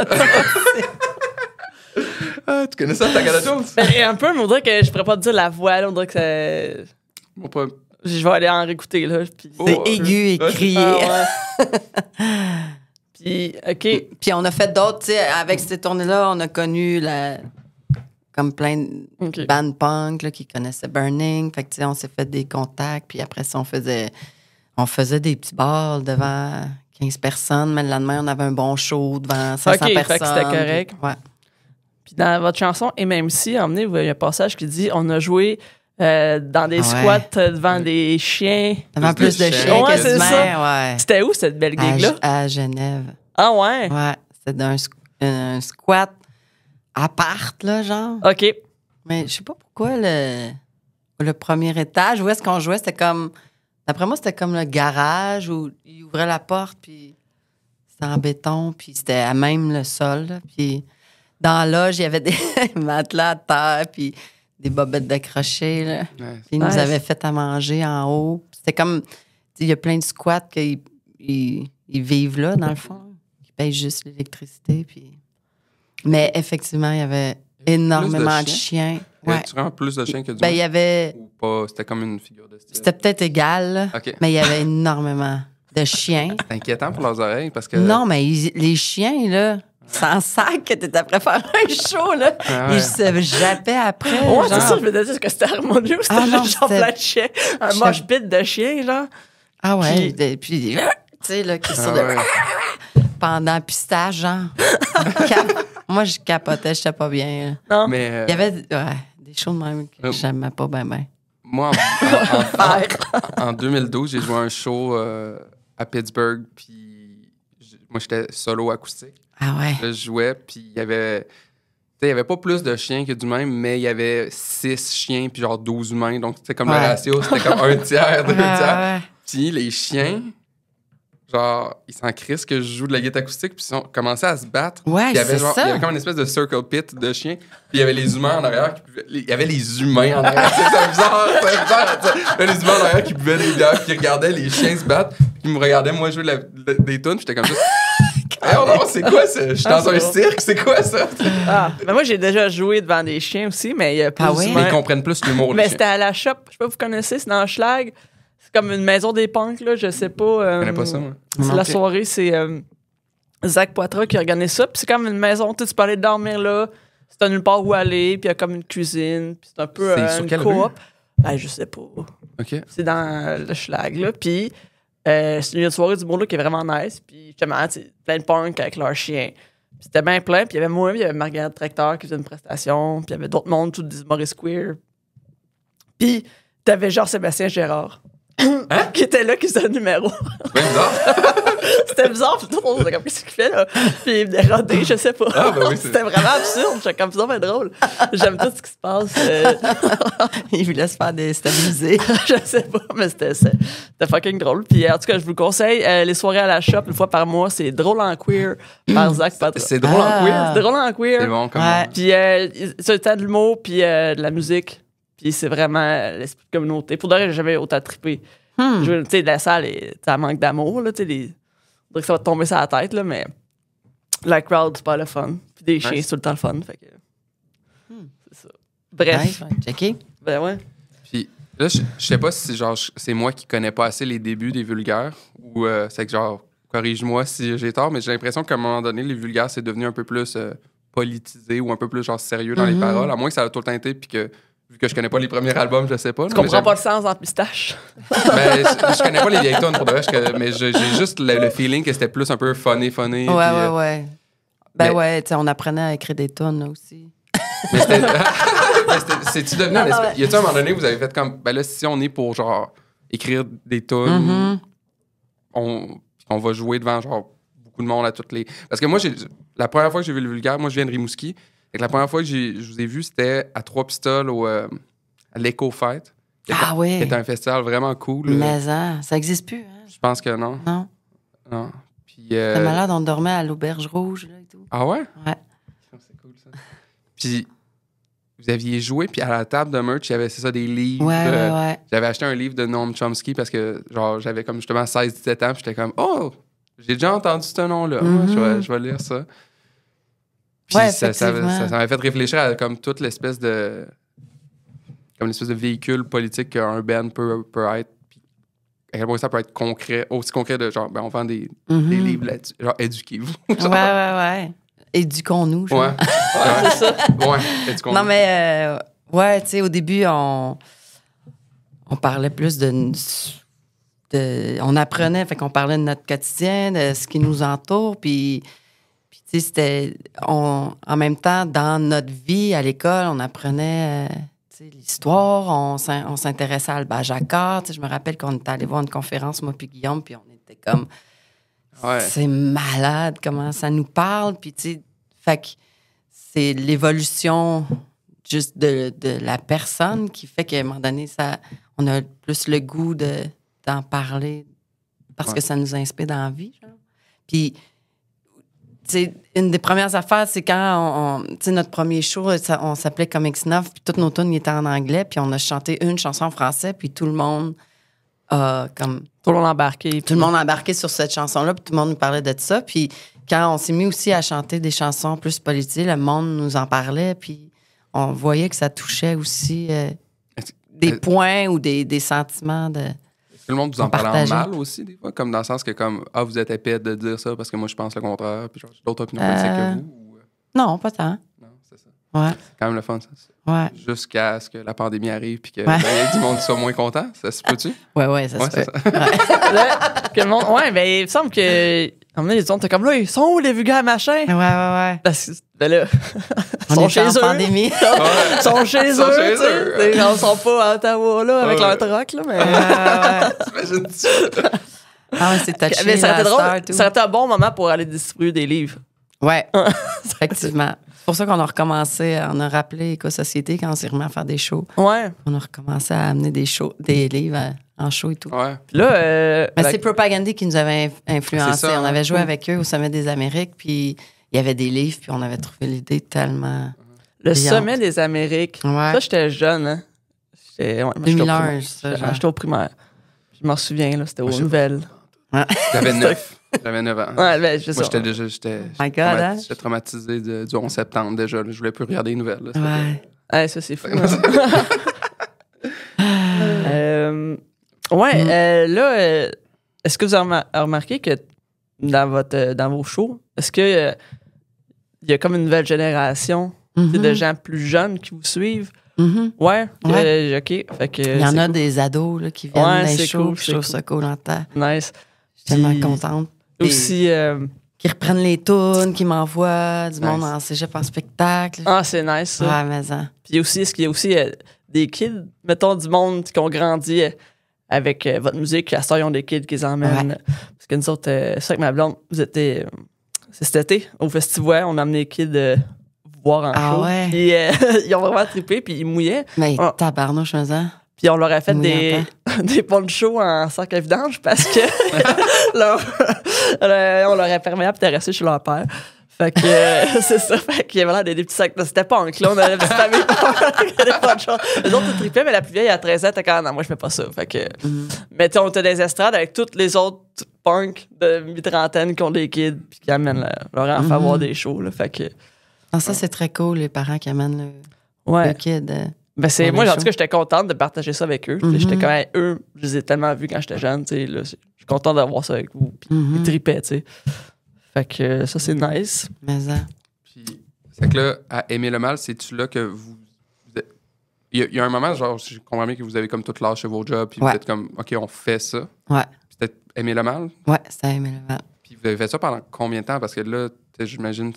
[LAUGHS] ah, tu connais ça, ta Jones? et ben, un peu, mais on dirait que je pourrais pas te dire la voix, là. On dirait que c'est. Je vais aller en réécouter, là. Oh, c'est aigu et crié. Ah, [LAUGHS] puis, OK. Puis on a fait d'autres, tu sais, avec cette tournée-là, on a connu la comme plein de bandes punk qui connaissaient Burning. Fait que, on s'est fait des contacts, puis après ça, on faisait, on faisait des petits balls devant 15 personnes, mais le lendemain, on avait un bon show devant 500 personnes. c'était correct. Ouais. Puis dans votre chanson, et même si, emmenez, il y a un passage qui dit on a joué. Euh, dans des ah squats euh, devant des chiens. Devant plus, de, chiens. Ouais, C'était où cette belle gigue là À, Genève. Ah ouais? Ouais. C'était un, un squat part, là, genre. OK. Mais je sais pas pourquoi le, premier étage, où est-ce qu'on jouait, c'était comme. D'après moi, c'était comme le garage où ils ouvraient la porte, puis c'était en béton, puis c'était à même le sol. puis dans loge, il y avait [LAUGHS] des matelas à terre, puis des bobettes de Là. Puis ils nous avaient fait à manger en haut. C'était comme. Il y a plein de squats qu'ils ils, vivent là, dans le fond. Ils payent juste l'électricité, puis. Mais effectivement, il y avait énormément de, chiens. Ouais. Y vraiment plus de chiens que du ben, il y avait... pas? C'était comme une figure de style? C'était peut-être égal, mais il y avait énormément de chiens. [LAUGHS] C'est inquiétant pour leurs oreilles parce que... Non, mais les chiens, là... Sans sac que t'étais après faire un show, là. Ah ils se jappaient après. Ouais, c'est ça, je me disais que c'était harmonieux. Ah c'était juste genre de chiens. Un moche bite de chien, genre. Ah ouais. Puis, puis tu sais, là, qui ah sont de... [LAUGHS] pendant pistage, genre. [LAUGHS] Moi, je capotais, je j'étais pas bien. Non. Mais Il y euh, avait des shows de même que je euh, j'aimais pas bien, moi, en, 2012, j'ai joué un show euh, à Pittsburgh, puis moi, j'étais solo acoustique. Ah ouais. je jouais, puis il y avait. tu sais, Il n'y avait pas plus de chiens que d'humains, mais il y avait six chiens puis genre 12 humains. Donc, c'était comme le ratio, c'était comme un tiers, deux tiers. Puis les chiens, genre, ils s'en crissent que je joue de la guitare acoustique, puis ils ont commencé à se battre. Ouais, il y avait Il y avait comme une espèce de circle pit de chiens, puis il y avait les humains en arrière qui Il y avait les humains en arrière. [LAUGHS] c'est bizarre, c'est bizarre. avait Les humains en arrière qui pouvaient les bières, qui regardaient les chiens se battre, puis ils me regardaient, moi, jouer des tunes, j'étais comme ça. oh non, c'est quoi ça? Je suis ah, dans un cirque, c'est quoi ça? Ah, moi, j'ai déjà joué devant des chiens aussi, mais ah ils comprennent plus l'humour. mais c'était à la shop, je sais pas, vous connaissez, c'est dans Schlag comme une maison des punks, là, je sais pas. Euh, connais pas ça, C'est la soirée, c'est euh, Zach Poitras qui organisait ça. Puis c'est comme une maison, tu peux aller dormir là, si t'as nulle part où aller, puis il y a comme une cuisine, puis c'est un peu euh, une coop. Ben, je sais pas. Ok. C'est dans le schlag, là. Puis euh, c'est une soirée du monde qui est vraiment nice. Puis justement, c'est plein de punks avec leurs chiens. c'était bien plein. Puis il y avait moi, il y avait Margaret Tracteur qui faisait une prestation. Puis il y avait d'autres mondes, tout des Maurice queer. Puis t'avais genre Sébastien Gérard. Hein? [LAUGHS] qui était là, qui faisait le numéro. Ben, bizarre. [LAUGHS] c'était bizarre, puis tout le monde qu'est-ce qu'il fait, là? Puis il me je sais pas. Ah, ben c'était vraiment absurde. J'étais comme, ça, mais drôle. J'aime tout ce qui se passe. Euh. il voulait se faire déstabiliser. [LAUGHS] je sais pas, mais c'était, fucking drôle. Puis en tout cas, je vous conseille, euh, les soirées à la shop, une fois par mois, c'est Drôle en Queer par Zach Patrick. C'est Drôle en Queer? Ah. C'est Drôle en Queer. C'est bon, quand même. Puis euh, c'est de l'humour, puis euh, de la musique. Puis c'est vraiment l'esprit de communauté. Pour d'ailleurs, j'avais autant trippé. Hmm. Tu sais, la salle, ça manque d'amour. Tu sais, Donc ça va tomber sur la tête, là, mais la crowd, c'est pas le fun. Puis des chiens, c'est tout le temps le fun. Hmm. C'est ça. Bref. ok Ben ouais. Puis là, je, sais pas si genre c'est moi qui connais pas assez les débuts des vulgaires ou euh, c'est que genre, corrige-moi si j'ai tort, mais j'ai l'impression qu'à un moment donné, les vulgaires, c'est devenu un peu plus euh, politisé ou un peu plus genre sérieux dans les mm-hmm. paroles, à moins que ça a tout le temps été puis que vu que je connais pas les premiers albums, je sais pas. Tu comprends pas le sens entre pistache. [LAUGHS] je, connais pas les vieilles tonnes pour de vrai, mais j'ai juste le, feeling que c'était plus un peu funny, funny. Ouais, ouais, euh, ouais. Ben tu sais, on apprenait à écrire des tonnes aussi. [LAUGHS] Mais c'était. C'est-tu devenu Il ah Y a-tu un moment donné où vous avez fait comme. Ben là, si on est pour genre écrire des tonnes, mm-hmm. on, on va jouer devant genre beaucoup de monde à toutes les. Parce que moi, j'ai la première fois que j'ai vu le vulgaire, moi, je viens de Rimouski la première fois que je vous ai vu, c'était à Trois Pistoles euh, à léco Ah oui. C'était un festival vraiment cool. Mais ça n'existe plus. Hein? Je pense que non. Non. Non. Puis. Euh, malade, on dormait à l'Auberge Rouge et tout. Ah ouais? Ouais. Oh, c'est cool ça. Puis vous aviez joué, puis à la table de merch, il y avait, ça, des livres. Euh, ouais, ouais, J'avais acheté un livre de Noam Chomsky parce que, j'avais comme justement 16-17 ans, puis j'étais comme, oh, j'ai déjà entendu ce nom-là. Mm-hmm. je, vais, je, vais, lire ça. Puis ouais, ça, ça, ça, m'a fait réfléchir à comme toute l'espèce de comme l'espèce de véhicule politique qu'un band peut, peut être. à quel point ça peut être concret, aussi concret de genre, ben, on vend des, mhm. des livres là-dessus, genre, éduquez-vous. ouais, ouais, ouais. Éduquons-nous, Ouais, ouais. [LAUGHS] c'est ça. Ouais, éduquons-nous. Non, mais, euh, ouais, tu sais, au début, on, on parlait plus de. de on apprenait, fait qu'on parlait de notre quotidien, de ce qui nous entoure, puis c'était en même temps dans notre vie à l'école, on apprenait euh, l'histoire, on, s'intéressait à le Jacquard. Je me rappelle qu'on était allé voir une conférence, moi puis Guillaume, puis on était comme c'est malade comment ça nous parle. Puis tu c'est l'évolution juste de, la personne qui fait qu'à un moment donné, ça, on a plus le goût de, d'en parler parce que ça nous inspire dans la vie. Puis une des premières affaires, c'est quand on, notre premier show, on s'appelait Comics 9, puis toute nos tunes étaient en anglais, puis on a chanté une chanson en français, puis tout le monde a comme. Tout le monde embarqué. Tout le monde embarqué sur cette chanson-là, puis tout le monde nous parlait de ça. Puis quand on s'est mis aussi à chanter des chansons plus politiques, le monde nous en parlait, puis on voyait que ça touchait aussi euh, des points ou des sentiments de le monde vous en parle en mal aussi, des fois, comme dans le sens que, comme, ah, vous êtes épais de dire ça parce que moi, je pense le contraire, puis j'ai d'autres opinions politiques que euh, vous. Ou... Euh, non, pas ça. Non, c'est ça. Ouais. C'est quand même le fun, ça. Ouais. Jusqu'à ce que la pandémie arrive puis que ouais. ben, du monde soit moins content, ça se peut-tu? [LAUGHS] ouais, ouais, ça se peut. Ouais. [LAUGHS] que le monde... ouais, ben, il me semble que à les gens comme là, ils sont où les vulgaires machin ?» Ouais, ouais, ouais. Parce que, ben là, [LAUGHS] ils sont, chez eux. pandémie. [LAUGHS] ils sont chez ils sont eux. Chez eux. Ils sont pas à Ottawa, là, avec leur troc, là, mais. Ouais, [LAUGHS] tu Ah c'est touché. Mais ça a été drôle. Ça a été un bon moment pour aller distribuer des livres. Ouais, effectivement. C'est pour ça qu'on a recommencé, on a rappelé Éco-Société quand on s'est remis à faire des shows. Ouais. On a recommencé à amener des shows, des livres en show et tout. Ouais. Là, euh, ben, c'est propagande qui nous avait influencé. on hein. avait joué mm. avec eux au Sommet des Amériques, puis il y avait des livres, puis on avait trouvé l'idée tellement. Le Sommet des Amériques. Ça, j'étais jeune. Hein. J'étais, ouais, ah, J'étais au primaire. Je m'en souviens, là, c'était aux nouvelles. [LAUGHS] J'avais 9. [LAUGHS] J'avais 9 ans. Ouais, ben, Moi, j'étais déjà. J'étais, oh hein? traumatisé du 11 septembre déjà. Je voulais plus regarder les nouvelles. ouais. ça, c'est fou. [LAUGHS] euh, Ouais, mm. euh, là, euh, est-ce que vous avez remarqué que dans, votre, euh, dans vos shows, est-ce que il y a comme une nouvelle génération de mm-hmm. gens plus jeunes qui vous suivent? Mm-hmm. Ouais, OK. il y en a des ados qui viennent dans les shows, cool, je temps. Nice. Je suis tellement contente. aussi qui reprennent les tunes, qui m'envoient du monde en cégep en spectacle. Ah, c'est nice, ça. Ouais, mais ça. Hein. Puis aussi, est-ce qu'il y a aussi des kids, mettons, du monde qui ont grandi avec euh, votre musique. la soeur ils ont des kids qu'ils emmènent. Parce que nous euh, c'est vrai que ma blonde, vous étiez. Euh, c'est cet été, au festival, on a amené les kids voir en ah Ouais. [LAUGHS] ils ont vraiment trippé, puis ils mouillaient. Mais on... tabarnouche, ça. Hein. Puis on leur a fait des, [LAUGHS] des ponchos en sac à vidange parce que [LAUGHS] leur, on leur a permis de rester chez leur père. Fait que euh, [LAUGHS] c'est ça. Fait qu'il y avait l'air des petits sacs. C'était pas un On avait Il petite pas de chance. Les autres, ils mais la plus vieille, à 13 ans, était quand même, ah, non, moi, je fais pas ça. Fait que. Mm-hmm. Mais tu on était des estrades avec toutes les autres punks de mi-trentaine qui ont des kids puis qui amènent leur enfant mm-hmm. voir des shows. Là, fait que. Ah, ça, c'est très cool, les parents qui amènent le, kid. Euh, ben c'est, moi, en tout cas, j'étais contente de partager ça avec eux. Mm-hmm. J'étais quand même, eux, je les ai tellement vus quand j'étais jeune. Je suis contente d'avoir ça avec vous. Ils tu sais. Fait que ça, c'est mm. nice. Mais ça. Hein. Puis, c'est que là, à aimer le mal, c'est-tu là que vous. Il y, a, un moment, genre, je comprends bien que vous avez comme tout lâché vos jobs, puis vous êtes comme, OK, on fait ça. Ouais. Peut-être aimer le mal. Ouais, c'était aimer le mal. Puis vous avez fait ça pendant combien de temps? Parce que là, j'imagine,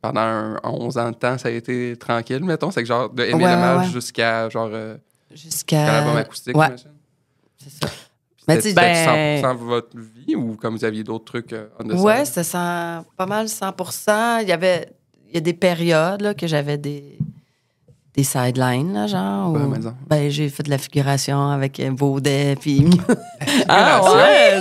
pendant 11 ans de temps, ça a été tranquille, mettons. C'est que genre, de aimer le mal jusqu'à... jusqu'à, genre. Euh, jusqu'à. l'album acoustique, ouais. C'est ça. Mais C'était ben... 100 votre vie ou comme vous aviez d'autres trucs euh, en Oui, c'était pas mal 100 Il y avait il y a des périodes là, que j'avais des, des sidelines, genre. ben, j'ai fait de la figuration avec euh, Baudet, puis. [LAUGHS] ah, ouais!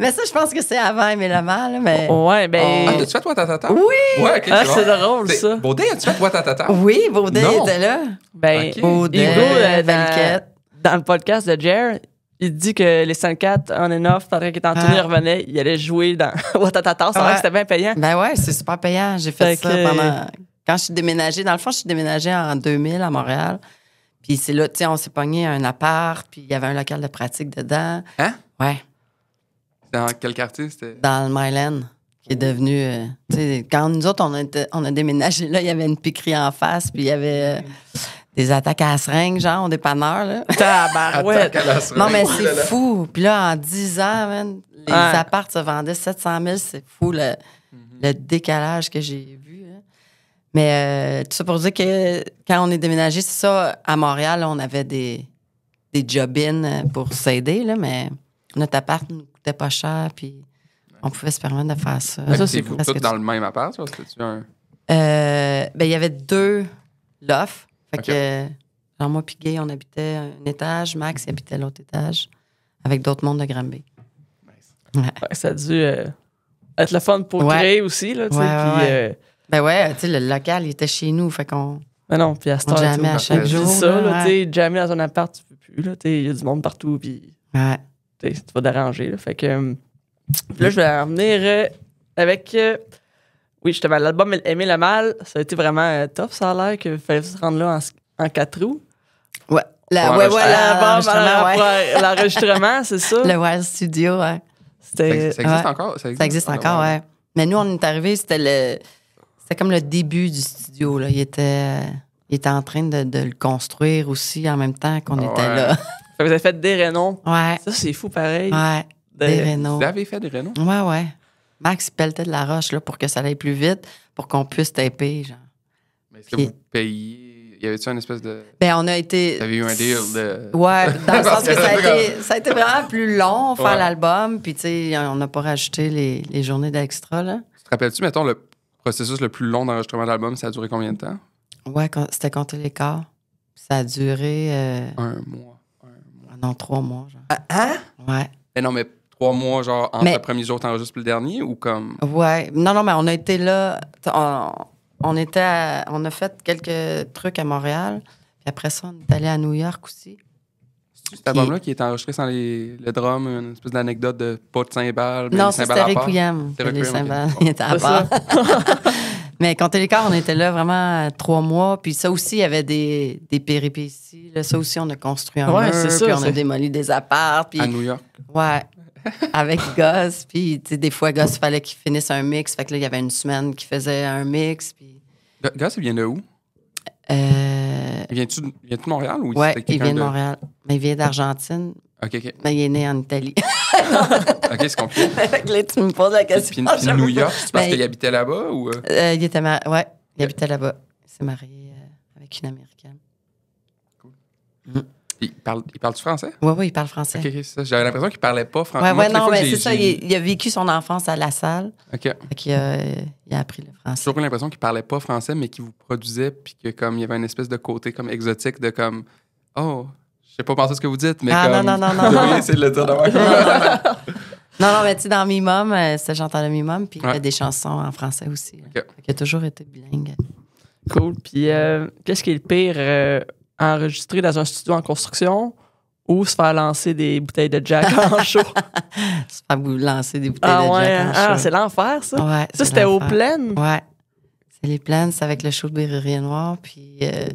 Mais ça, je pense que c'est avant mais Lamar. mal, mais. Ouais, ben. Ah, t'as-tu fait Oui! Ouais, ah, c'est drôle, ça. Baudet, as-tu fait Watatata? Oui, Baudet était là. Ben, Hugo, euh, dans, dans le podcast de Jer, il dit que les 5-4, on and off, pendant qu'il était en tournée, il revenait, il allait jouer dans [LAUGHS] Watatata. C'est vrai que c'était bien payant. Ben ouais, c'est super payant. J'ai fait, ça pendant. Quand je suis déménagée, dans le fond, je suis déménagée en 2000 à Montréal. Puis c'est là, tu sais, on s'est pogné un appart, puis il y avait un local de pratique dedans. Hein? Ouais. Dans quel quartier c'était? Dans le Mylan, qui est devenu. Euh, tu sais, quand nous autres, on a, on a déménagé là, il y avait une piquerie en face, puis il y avait. Euh, des attaques à la seringue, genre, au dépanneur, là. [LAUGHS] non, mais c'est fou. Puis là, en 10 ans, les apparts se vendaient 700 000. C'est fou, mm-hmm. le, décalage que j'ai vu. Hein. Mais euh, tout ça pour dire que quand on est déménagé, c'est ça, à Montréal, on avait des, des job pour s'aider, là, mais notre appart ne coûtait pas cher, puis on pouvait se permettre de faire ça. c'est vous tous dans le même appart, ou c'était-tu un... Euh, ben, il y avait deux lofts fait que, genre moi puis Gay, on habitait un étage, Max il habitait l'autre étage avec d'autres mondes de Granby. Nice. Ouais. ça a dû euh, être le fun pour ouais. aussi, là, tu sais. Euh, ben ouais, tu sais, le local, il était chez nous, fait qu'on... Ben non, puis à cette jamais à chaque jour. ça, là, tu sais, jamais dans un appart, tu peux plus, là, tu sais, il y a du monde partout, puis... Ouais. Tu vas déranger, là, fait que... Euh, là, je vais en venir euh, avec oui, justement, l'album Aimer le mal, ça a été vraiment euh, tough, ça a l'air, qu'il fallait se rendre là en, quatre roues. Ouais. La, ouais, ouais, ah, l'enregistrement, c'est ça. [LAUGHS] Le Wild Studio, ouais. Ça, existe encore? Ça existe, encore, ouais. Mais nous, on est arrivés, c'était le. C'était comme le début du studio, là. Il était, il était en train de, le construire aussi en même temps qu'on ah était là. [LAUGHS] Vous avez fait des rénaux. Ouais. Ça, c'est fou, pareil. Ouais. des rénaux. Vous avez fait des rénaux? Ouais, ouais. Max pelletait de la roche là, pour que ça aille plus vite, pour qu'on puisse taper. Genre. Mais est-ce que vous payez Il y avait-tu une espèce de. Ben, on a été. Vous avez eu un deal de. Ouais, [LAUGHS] dans le sens que ça a, été, ça a été vraiment plus long, faire l'album. Puis, tu sais, on n'a pas rajouté les, les journées d'extra. Là. Tu te rappelles-tu, mettons, le processus le plus long d'enregistrement d'album, ça a duré combien de temps Ouais, c'était compter les quarts. Ça a duré. Euh, un mois. Un mois. Non, trois mois. Genre. Ah, hein? Ouais. Mais non, mais trois mois, genre, entre le premier jour, t'enregistres le dernier ou comme. Ouais. Non, non, mais on a été là. On, était on a fait quelques trucs à Montréal. Puis après ça, on est allé à New York aussi. Cet album-là qui est enregistré sans les, le drum, une espèce d'anecdote de pas de cymbales. Non, c'était Requiem. il était à part. [LAUGHS] mais quand t'es Télécar, on était là vraiment euh, trois mois. Puis ça aussi, il y avait des, des péripéties. Là, ça aussi, on a construit un ouais, mur, ça, puis on a démoli des apparts. À New York. Ouais. [LAUGHS] avec Goss. Puis, des fois, Goss, fallait qu'il finisse un mix. Fait que là, il y avait une semaine qu'il faisait un mix. Puis... Goss, il vient de où? Euh, il vient-tu de, vient de Montréal ou ouais, il vient de, Montréal. Mais il vient ah. d'Argentine. OK, OK. Mais il est né en Italie. [LAUGHS] OK, c'est compliqué. [LAUGHS] là, tu me poses la question. Puis, à New York, c'est parce qu'il habitait là-bas ou. Euh? Euh, il était Ouais, il habitait là-bas. Il s'est marié avec une Américaine. Cool. Mm parle, il parle tu français? Oui, oui, il parle français. J'avais l'impression qu'il parlait pas français. Oui, ouais, non, mais c'est ça. Il, a vécu son enfance à la salle. OK. Euh, il, a, appris le français. J'ai toujours l'impression qu'il parlait pas français, mais qu'il vous produisait, puis que comme il y avait une espèce de côté comme exotique de comme Oh, je sais pas pensé à ce que vous dites, mais ah, comme. Non, non, non, non. non. essayer de le dire non, [LAUGHS] non, non, mais tu sais, dans Mimum, c'est euh, j'entends le Mimum, puis il y a des chansons en français aussi. Il a toujours été bilingue. Cool. Puis, qu'est-ce euh, qui est le pire? enregistrer dans un studio en construction ou se faire lancer des bouteilles de Jack en [LAUGHS] show. se faire lancer des bouteilles ah de Jack en hein? ah, show. c'est l'enfer, ça. ça, c'était aux plaines. Ouais. C'est les plaines, c'est avec le show de Bérurier Noir. Puis, euh,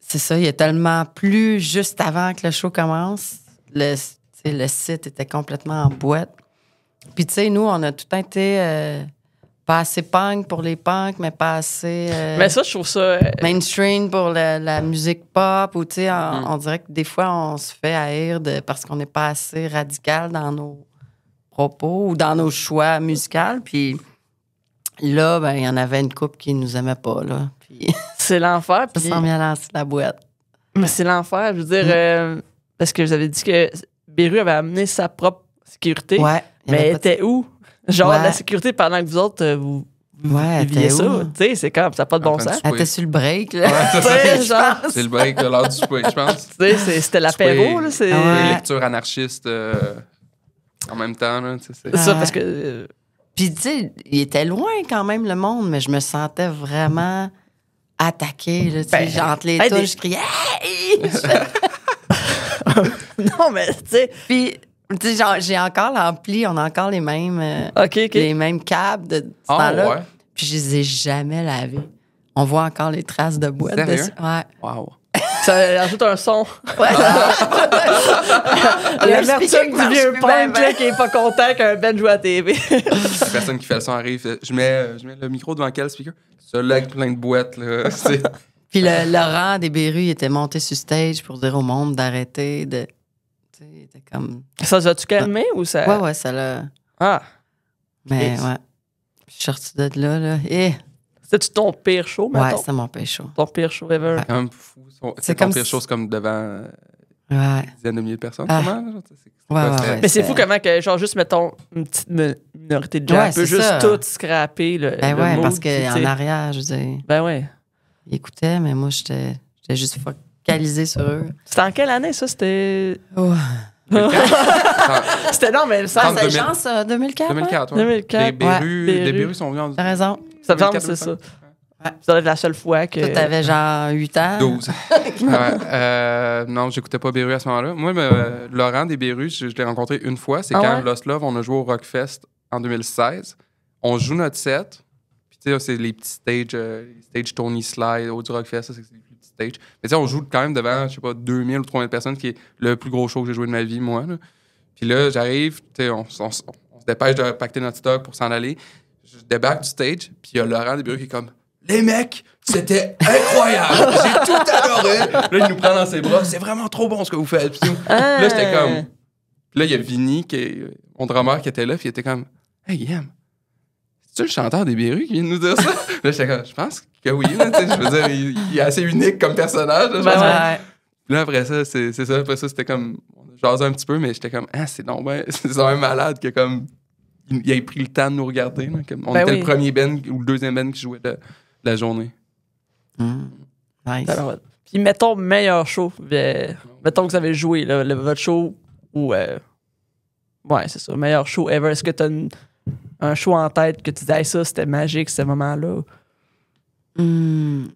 c'est ça, il y a tellement plus juste avant que le show commence. Le, site était complètement en boîte. Puis, tu sais, nous, on a tout été. Euh, pas assez punk pour les punks, mais pas assez. Euh, mais ça, trouve euh, Mainstream pour la, musique pop, ou tu sais, hmm. on, dirait que des fois, on se fait haïr parce qu'on n'est pas assez radical dans nos propos ou dans nos choix musicaux. Puis là, ben, il y en avait une couple qui nous aimait pas, là. Puis... [LAUGHS] C'est l'enfer. Puis... Ça s'en vient la boîte. Mais c'est l'enfer, je veux dire, hmm. euh, parce que vous avez dit que Beru avait amené sa propre sécurité. Ouais. Mais elle était où? Genre, la sécurité pendant que vous autres, euh, vous. Ouais, viviez ça, tu sais, c'est comme, ça pas de bon sens. Elle était sur le break, là. [LAUGHS] c'est le break de l'heure du souper, je pense. Tu sais, c'était l'apéro, là. C'est ah ouais. lecture anarchiste euh, en même temps, là. C'est ça, parce que. Puis, tu sais, il était loin quand même, le monde, mais je me sentais vraiment attaquée, là. Tu sais, ben, les touches, je criais, hey! [LAUGHS] non, mais, tu sais. Puis j'ai encore l'ampli, on a encore les mêmes, euh, Les mêmes câbles de, ce ah, temps-là. Puis je les ai jamais lavés. On voit encore les traces de boîtes. dessus. Ouais. Wow. [LAUGHS] Ça ajoute un son. Ouais. L'amertume [LAUGHS] du vieux punk ben. qui est pas content qu'un Ben joue à TV. La personne qui fait le son arrive. Je mets, je mets le micro devant quel speaker? Ce lag plein de boîtes. Là. [LAUGHS] Puis le, Laurent Desberus était monté sur stage pour dire au monde d'arrêter de était comme... Ça a-tu calmé ah. ou ça. Ouais, ouais, ça l'a. Ah! Mais ouais. Je suis sortie de là, là. Et... Eh! C'était-tu ton pire show, maintenant? Ouais, c'était mon pire show. Ton pire show ever. C'est quand même fou. C'est ton comme pire si... show, comme devant. Euh, ouais. Dizaines de milliers de personnes, ah. comment? Ouais, ouais, mais c'est fou comment que, genre, juste mettons une petite minorité de gens, peut juste tout scraper. Le, ben ouais, parce qu'en arrière, je veux dire. Ben ouais. Ils écoutaient, mais moi, j'étais juste sur eux. C'était en quelle année, ça? C'était... Oh. [LAUGHS] C'était non, mais ça, c'est chance 2004. 2004, 2004. Les Bérus, les sont venus en. T'as raison. Ça me c'est ça. Ouais. être la seule fois que. t'avais genre 8 ans. 12. [LAUGHS] Euh, non, j'écoutais pas Bérus à ce moment-là. Moi, mais Laurent des Bérus, je, l'ai rencontré une fois. C'est ah quand Lost Love, on a joué au Rockfest en 2016. On joue notre set. Puis, tu sais, c'est les petits stages, euh, stage Tony Slide, au du Rockfest, c'est mais tu sais, on joue quand même devant, je sais pas, 2000 ou 3000 personnes, qui est le plus gros show que j'ai joué de ma vie, moi. Là. Puis là, j'arrive, on, on, se dépêche de pacter notre stock pour s'en aller. Je débarque du stage, puis il y a Laurent qui est comme Les mecs, c'était incroyable! [LAUGHS] J'ai tout adoré! Là, il nous prend dans ses bras, c'est vraiment trop bon ce que vous faites. Puis, là, j'étais ah. comme. là, il y a Vinny, qui est mon drummer, qui était là, puis il était comme Hey, Yam, c'est-tu le chanteur des Bérus qui vient de nous dire ça? [LAUGHS] là, j'étais comme Je pense que oui, là, je veux dire, il, est assez unique comme personnage. Là, là, après ça, c'est ça. Après ça, c'était comme. On un petit peu, mais j'étais comme, ah, c'est donc ben, [LAUGHS] c'est un malade que comme. Il, a pris le temps de nous regarder. comme, on ben était le premier Ben ou le deuxième Ben qui jouait de, la journée. Hmm. Nice. Ben, ben, puis mettons meilleur show. mettons que vous avez joué, le, votre show ou. Euh, ouais, c'est ça, meilleur show ever. Est-ce que tu as un show en tête que tu disais, ça, c'était magique ce moment-là? Mmh.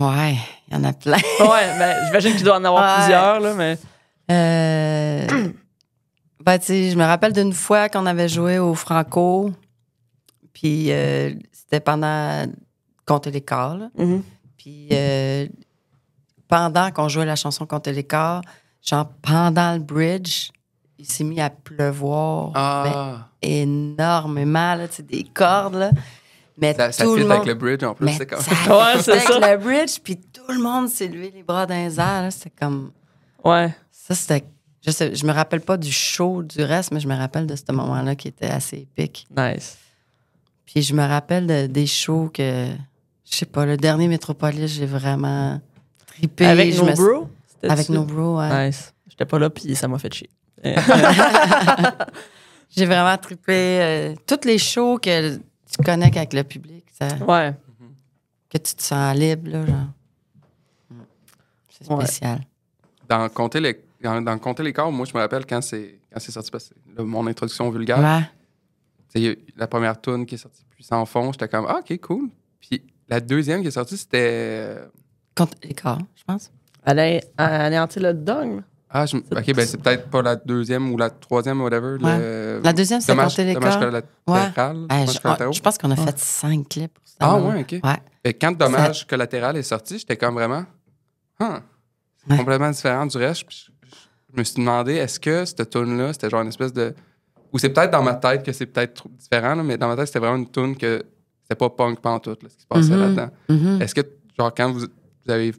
Ouais, il y en a plein. [LAUGHS] ouais, mais ben, j'imagine qu'il doit en avoir plusieurs, là, mais. Euh, ben, tu sais, je me rappelle d'une fois qu'on avait joué au Franco, puis euh, c'était pendant. Compter les corps, Puis euh, pendant qu'on jouait la chanson Compter les corps, genre pendant le bridge, il s'est mis à pleuvoir énormément, ah. ben, énormément, là, des cordes. Là. Mais ça, tout le monde... avec le bridge en plus, c'est comme ça. [LAUGHS] Ouais, c'est ça. Avec le bridge, puis tout le monde s'est levé les bras dans les airs. C'est comme. Ouais. Ça, c'était. Je, sais, je me rappelle pas du show du reste, mais je me rappelle de ce moment-là qui était assez épique. Nice. Puis je me rappelle des shows que. Je sais pas, le dernier Métropolis, j'ai vraiment trippé. Avec je nos bros? Avec nos bros, ouais. Nice. J'étais pas là, puis ça m'a fait chier. [LAUGHS] Euh. j'ai vraiment trippé. Euh, toutes les shows que tu te connectes avec le public. Ça, ouais. Que tu te sens libre, là, genre. Mm. C'est spécial. Dans Compter les corps, moi, je me rappelle quand c'est, quand c'est sorti, parce que mon introduction vulgaire, c'est la première tune qui est sortie, puis sans fond, j'étais comme, ah, OK, cool. Puis la deuxième qui est sortie, c'était. Euh, Compter les corps, je pense. Elle a anéantir le dogme. Ah, ok, ben c'est peut-être pas la deuxième ou la troisième, whatever. La deuxième, c'est quand Dommage collatéral. Ben, ouais. je, pense qu'on a fait cinq clips. Ah, ouais, ok. Et ben, quand Dommage collatéral est sorti, j'étais comme vraiment. Huh. Hein, c'est complètement différent du reste. je, me suis demandé, est-ce que cette tune-là, c'était genre une espèce de. Ou c'est peut-être dans ma tête que c'est peut-être différent, mais dans ma tête, c'était vraiment une tune que c'était pas punk pantoute, ce qui se passait mm-hmm. là-dedans. Mm-hmm. Est-ce que, genre, quand vous avez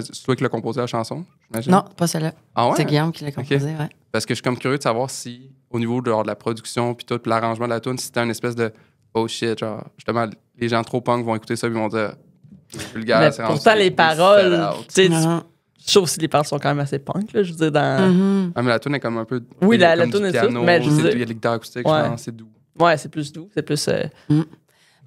c'est toi qui l'as composé la chanson, j'imagine? Non, pas celle-là. Ah c'est Guillaume qui l'a composée, ouais. Parce que je suis comme curieux de savoir si, au niveau de, de la production, puis tout, l'arrangement de la tune, si c'était une espèce de oh shit, genre, justement, les gens trop punk vont écouter ça, ils vont dire vulgaire, c'est Pourtant, les paroles, tu sais, je trouve que les paroles sont quand même assez punk, là, je veux dire, dans. Mm-hmm. ah, mais la tune est comme un peu. Oui, la, la tune est mais je veux Il y a les guitare acoustique, c'est doux. Ouais, c'est plus doux, c'est plus. Euh, mm.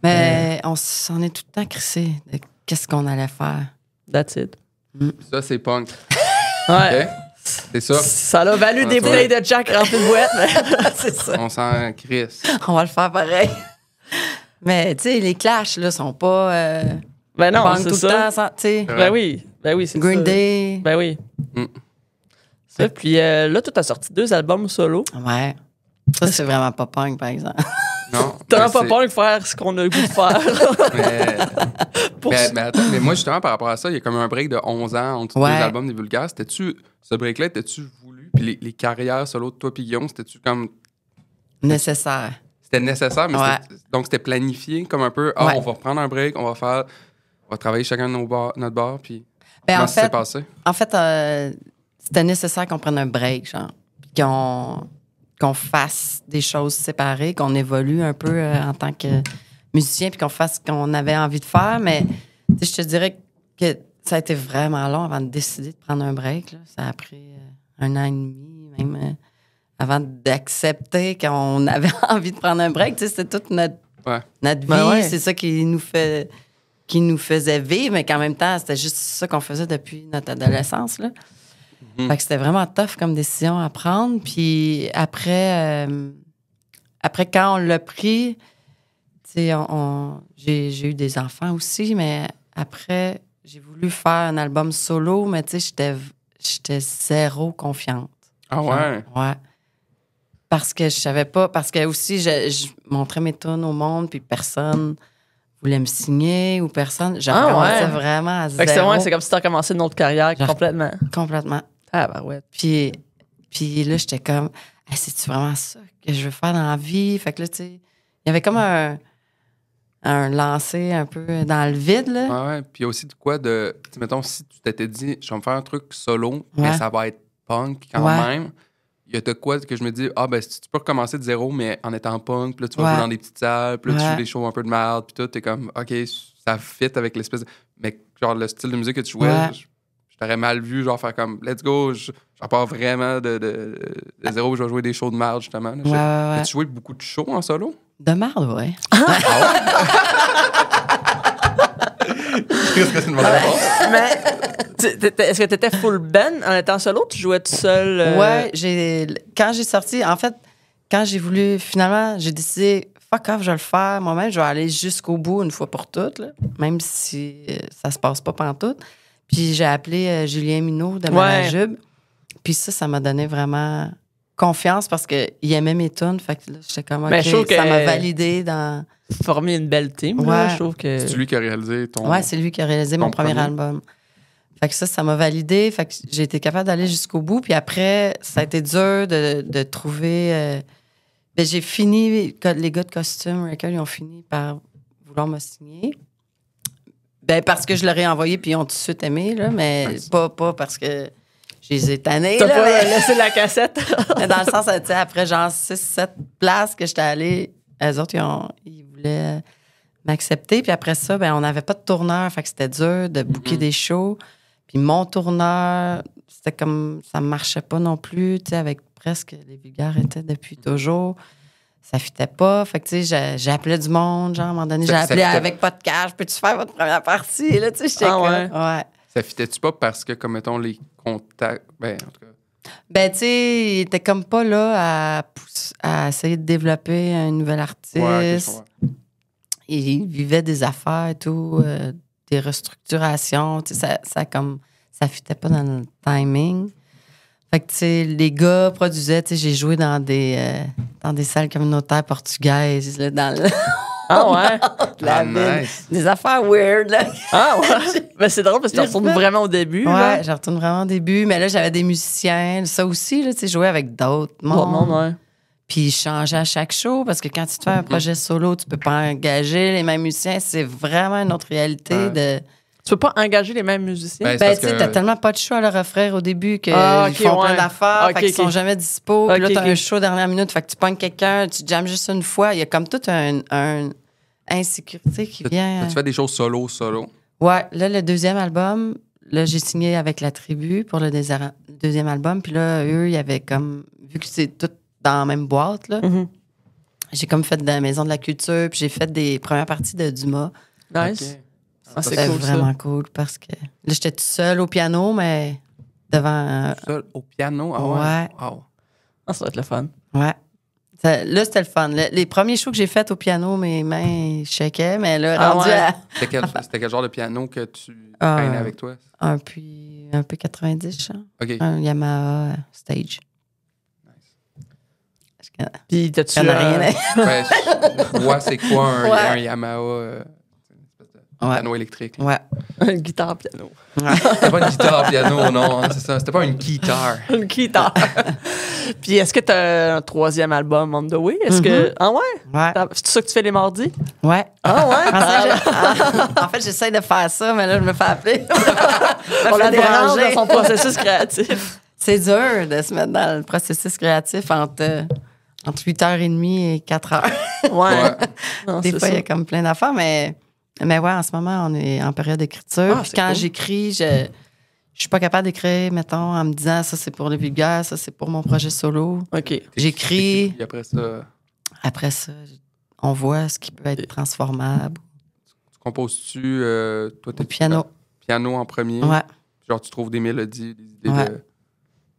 Mais on s'en est tout le temps crissé de qu'est-ce qu'on allait faire. That's it. Mm. Ça, c'est punk. [LAUGHS] ouais. C'est ça. Ça a valu des bouteilles de Jack rempli de boîtes. c'est ça. On s'en crisse. On va le faire pareil. Mais, tu sais, les clashs, là, sont pas. Euh, ben non, c'est ça. Temps, ben oui. Ben oui, c'est Green Day. Ben oui. Mm. Ça, puis euh, là, tu as sorti deux albums solo. Ouais. Ça, c'est vraiment pas punk, par exemple. T'as pas peur de faire ce qu'on a goût de faire. [LAUGHS] mais, moi, justement, par rapport à ça, il y a comme un break de 11 ans entre les albums des Vulgaires. C'était-tu, ce break-là, t'étais tu voulu? Puis les, carrières solo de toi puis Guillaume, c'était-tu comme. Nécessaire. C'était nécessaire, mais donc c'était planifié comme un peu, ah, on va reprendre un break, on va faire, on va travailler chacun de nos bar, notre bar, puis. Ben, en ça fait, s'est passé? En fait, euh, c'était nécessaire qu'on prenne un break, genre. Puis qu'on qu'on fasse des choses séparées, qu'on évolue un peu euh, en tant que musicien, puis qu'on fasse ce qu'on avait envie de faire. Mais je te dirais que ça a été vraiment long avant de décider de prendre un break. Ça a pris euh, un an et demi, même euh, avant d'accepter qu'on [LAUGHS] avait envie de prendre un break. C'était toute notre, notre ben vie, c'est ça qui nous fait qui nous faisait vivre, mais qu'en même temps, c'était juste ça qu'on faisait depuis notre adolescence. Là. Mm. Fait que c'était vraiment tough comme décision à prendre. Puis après, euh, après quand on l'a pris, on, j'ai eu des enfants aussi, mais après, j'ai voulu faire un album solo, mais tu sais, j'étais zéro confiante. Ah ouais? ouais. Parce que je savais pas, parce que aussi, je, montrais mes tonnes au monde, puis personne voulait me signer ou personne. Genre, ah commençais vraiment à zéro. C'est comme si tu as commencé une autre carrière complètement. Complètement. Ah, bah Puis, puis là, j'étais comme, ah, c'est-tu vraiment ça que je veux faire dans la vie? Fait que là, tu sais, il y avait comme un, un lancer un peu dans le vide, là. ouais, puis aussi de quoi de, mettons, si tu t'étais dit, je vais me faire un truc solo, mais ça va être punk quand même. Il y a de quoi que je me dis, ah ben, tu peux recommencer de zéro, mais en étant punk, puis là, tu vas jouer dans des petites salles, puis là, tu joues des shows un peu de merde, puis tout, t'es comme, OK, ça fit avec l'espèce. Mais genre, le style de musique que tu jouais, t'aurais mal vu, genre faire comme let's go, je parle vraiment de, de, de zéro, je vais jouer des shows de marde, justement. tu joué beaucoup de shows en solo? De marde, ouais. [LAUGHS] Ah ah que c'est une bonne Mais est-ce que tu étais full Ben en étant solo? Tu jouais tout seul? Euh? Oui. j'ai, quand j'ai sorti, en fait, quand j'ai voulu, finalement, j'ai décidé fuck off, je vais le faire moi-même, je vais aller jusqu'au bout une fois pour toutes, même si euh, ça se passe pas pantoute. tout. Puis j'ai appelé euh, Julien Minot de la Puis ça, ça m'a donné vraiment confiance parce qu'il aimait mes tunes. Fait que là, j'étais comme, ben, okay, je ça m'a validé dans... Former une belle team, je trouve que... C'est lui qui a réalisé ton... Ouais, c'est lui qui a réalisé mon premier, album. Fait que ça, ça m'a validé. Fait que j'ai été capable d'aller jusqu'au bout. Puis après, ça a été dur de, trouver... Euh, ben, j'ai fini... Les gars de Costume Record, ils ont fini par vouloir me signer. Ben, parce que je leur ai envoyé, puis ils ont tout de suite aimé, là, mais pas, pas parce que je les ai tannés. T'as pas laissé la cassette? [LAUGHS] mais dans le sens, après genre 6, 7 places que j'étais allée, elles autres, ils, voulaient m'accepter. Puis après ça, ben, on n'avait pas de tourneur, fait que c'était dur de booker mm-hmm. des shows. Puis mon tourneur, c'était comme ça marchait pas non plus, tu sais, avec presque les vulgaires étaient depuis mm-hmm. toujours ça fitait pas. Fait que, tu sais, j'appelais du monde, genre, à un moment donné, j'appelais avec pas de cash, peux-tu faire votre première partie? Là, tu sais, ah, ouais. ouais. Ça fitait-tu pas parce que, comme mettons, les contacts. Ben, en tout cas. Ben, tu sais, il était comme pas là à, à essayer de développer un nouvel artiste. il vivait des affaires et tout, euh, des restructurations. Tu sais, ça, ça, comme. Ça fitait pas dans le timing. Fait que, tu sais, les gars produisaient, tu sais, j'ai joué dans des, euh, dans des salles communautaires portugaises, là, dans le. Ah [LAUGHS] ouais? Ah, des affaires weird, là. Ah ouais? [LAUGHS] Mais c'est drôle parce que tu retournes vraiment au début. Ouais, je retourne vraiment au début. Mais là, j'avais des musiciens, ça aussi, là, tu sais, jouer avec d'autres mondes. monde, ouais. Puis changer à chaque show parce que quand tu te fais un projet solo, tu peux pas engager les mêmes musiciens. C'est vraiment une autre réalité de tu peux pas engager les mêmes musiciens. Ben, ben tu t'as tellement pas de choix à leur offrir au début qu'ils ah, font plein d'affaires, ah, qu'ils sont jamais dispo. Puis là, t'as un show dernière minute, fait que tu pognes quelqu'un, tu jammes juste une fois. Il y a comme toute une insécurité qui vient. Tu fais des choses solo, solo. Ouais, là, le deuxième album, là, j'ai signé avec la tribu pour le deuxième album. Puis là, eux, ils avaient comme, vu que c'est tout dans la même boîte, là, mm-hmm. j'ai comme fait de la Maison de la Culture, puis j'ai fait des premières parties de Dumas. Nice. Ah, c'était cool, vraiment cool parce que là, j'étais toute seule au piano, mais devant. seul seule au piano? Ah ouais. Ah, ça va être le fun. Ouais. là, c'était le fun. les premiers shows que j'ai faits au piano, mes mains checkaient, mais là, ah rendu à... [LAUGHS] C'était quel, genre de piano que tu ah, avec toi? Un, puis, un peu 90, ok Un Yamaha euh, Stage. Nice. Puis, t'as-tu. as hein? ouais, ouais c'est quoi un, [LAUGHS] Yamaha? Euh, un Piano électrique. Ouais. [LAUGHS] Une guitare piano. Ouais. [LAUGHS] C'était pas une guitare piano, non, hein, c'est ça. C'était pas une guitare. [LAUGHS] une guitare. Puis est-ce que t'as un troisième album on Est-ce que. Mm-hmm. Ah ouais? ouais. C'est ça que tu fais les mardis? Ouais. Ah ouais? Ah. en fait, j'essaie de faire ça, mais là, je me fais appeler. On la dérangé dans son processus créatif. C'est dur de se mettre dans le processus créatif entre entre 8h30 et 4h. Ouais. Des fois, il y a comme plein d'affaires, mais mais ouais, en ce moment, on est en période d'écriture. Ah, quand j'écris, je ne suis pas capable d'écrire, mettons, en me disant ça c'est pour les vulgaires, ça c'est pour mon projet solo. OK. J'écris. Et après ça. Après ça, on voit ce qui peut être transformable. Tu composes-tu, euh, toi, t'es. piano. piano en premier. Ouais. Genre, tu trouves des mélodies, des idées de.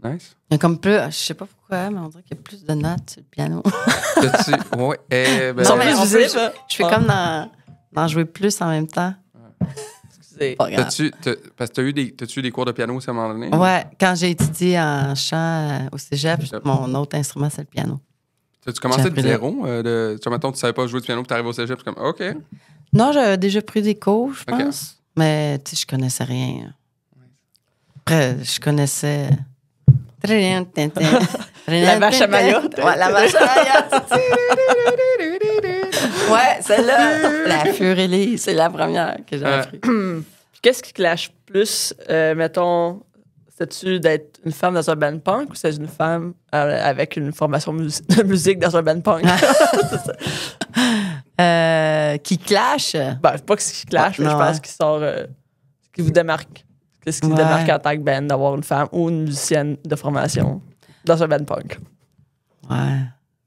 Nice. Il y a comme plus, je sais pas pourquoi, mais on dirait qu'il y a plus de notes sur le piano. tu... [LAUGHS] Ouais, eh, ben, non, mais je, fais comme ah. dans D'en jouer plus en même temps. Excusez. tu parce que tu as eu, des, des cours de piano à un moment donné? Ouais, quand j'ai étudié en chant euh, au cégep, mon autre instrument, c'est le piano. As-tu commencé de zéro? Euh, de, tu, tu savais pas jouer du piano, puis tu arrives au cégep, comme OK. Non, j'avais déjà pris des cours, je pense. Mais tu sais, je connaissais rien. Après, je connaissais la vache à Ouais, la vache à Mayotte. ouais, celle-là, la furie, c'est la première que j'ai appris. Qu'est-ce qui clash plus, euh, mettons, c'est-tu d'être une femme dans un band punk ou c'est une femme euh, avec une formation [LAUGHS] de musique dans un band punk? Ah. [LAUGHS] euh, qui clash? Ben, pas que ce qui clash, mais je pense qui qu'il sort. Euh, qui vous démarque. C'est ce qui ouais. démarque en tant que band, d'avoir une femme ou une musicienne de formation dans un band punk. Ouais.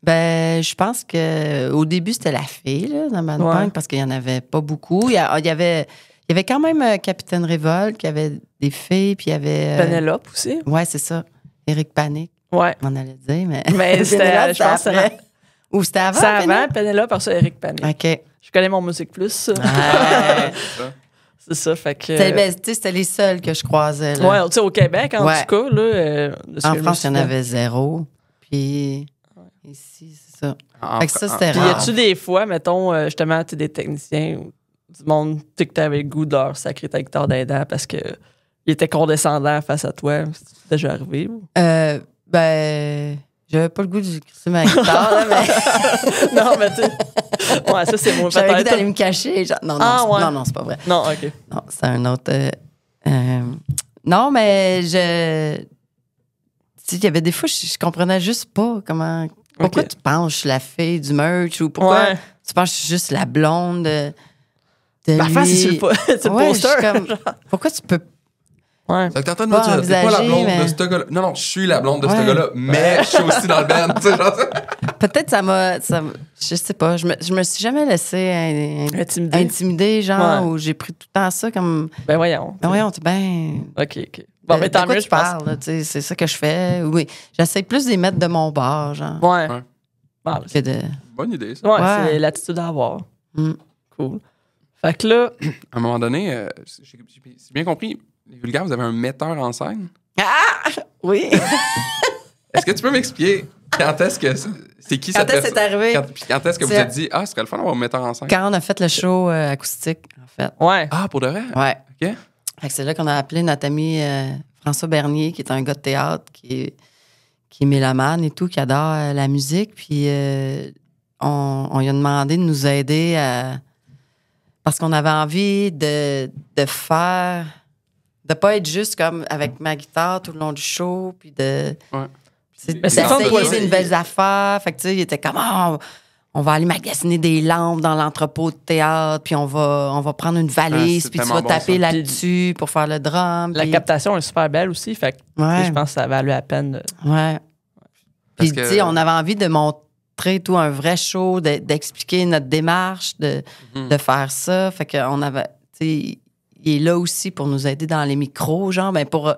Ben, je pense que au début, c'était la fille là, dans band punk parce qu'il n'y en avait pas beaucoup. Il y, avait, il y avait quand même euh, Capitaine Révolte, qui avait des filles, puis il y avait. Euh, Penelope aussi. Ouais, c'est ça. Eric Panic. Ouais. On allait dire, mais. Mais [LAUGHS] c'était, je pense, Ou c'était avant? C'était avant Penelope, parce que Eric Panic. OK. Je connais mon Musique Plus. Ah. [LAUGHS] Ouais. C'est fait que. Ben, euh, c'était les seuls que je croisais. Là. Ouais, tu sais, au Québec, en tout cas, là. Euh, en France, il y en avait zéro. Puis ici, c'est ça. En, ça, c'était rare. Y a-tu des fois, mettons, euh, justement, tu des techniciens ou du monde, tu que t'avais le goût de leur sacré d'aidant parce que il était condescendant face à toi? C'est déjà arrivé? Euh, ben. J'avais pas le goût de ma guitare, [LAUGHS] non, mais tu Ouais, ça, c'est mon J'avais le goût d'aller me cacher. Non, non, ah, non, non, c'est pas vrai. Non, OK. Non, c'est un autre. Euh, euh, non, mais je. Tu sais, il y avait des fois, je, comprenais juste pas comment. Pourquoi tu penses je suis la fille du merch ou pourquoi tu penses que je suis juste la blonde de. Parfois, c'est le, Pourquoi tu peux Ouais. de me dire, t'es pas la blonde de ce gars-là. Non, non, je suis la blonde de ce gars-là, mais je suis aussi dans le band. Peut-être ça m'a. je sais pas. Je me, je me suis jamais laissé intimider. genre, ou j'ai pris tout le temps ça comme. Ben voyons. Ben voyons, tu ben. OK, OK. Bon, mais tant mieux, je parle, C'est ça que je fais. Oui. J'essaie plus de mettre de mon bord, genre. Ouais. Bonne idée, ça. Ouais, c'est l'attitude à avoir. Mm. Cool. Fait que là. À un moment donné, euh, j'ai bien compris, les vulgaires, vous avez un metteur en scène? Ah! Oui! [LAUGHS] est-ce que tu peux m'expliquer quand est-ce que c'est qui Quand est-ce que c'est arrivé? Quand, est-ce que vous vous êtes dit, ah, ce serait le fun d'avoir un metteur en scène? Quand on a fait le show euh, acoustique, en fait. Ouais. Ah, pour de vrai? Ouais. OK. Fait que c'est là qu'on a appelé notre ami euh, François Bernier, qui est un gars de théâtre, qui est, qui est et tout, qui adore euh, la musique. Puis on, lui a demandé de nous aider à parce qu'on avait envie de, de, faire de pas être juste comme avec ma guitare tout le long du show, puis de. Ouais. C'est une belle Fait tu sais, il était comme, ah, on va aller magasiner des lampes dans l'entrepôt de théâtre, puis on va, on va prendre une valise, puis tu vas taper là-dessus pour faire le drum. La captation est super belle aussi, fait que je pense que ça valait la peine. De... Ouais. Puis, tu sais, on avait envie de montrer tout un vrai show, d'expliquer notre démarche, de, mhm. faire ça. Fait qu'on avait, il est là aussi pour nous aider dans les micros, genre, ben pour euh,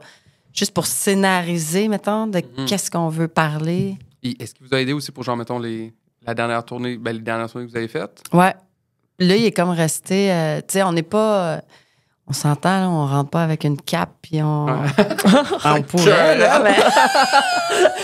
juste pour scénariser, mettons, de mm-hmm. qu'est-ce qu'on veut parler. Est-ce qu'il vous a aidé aussi pour, genre, mettons, les, la dernière tournée, ben, dernières tournées que vous avez faites? Ouais. Là, il est comme resté. Euh, tu sais, on n'est pas. Euh, on s'entend, on rentre pas avec une cape, puis on. un, drapeau, un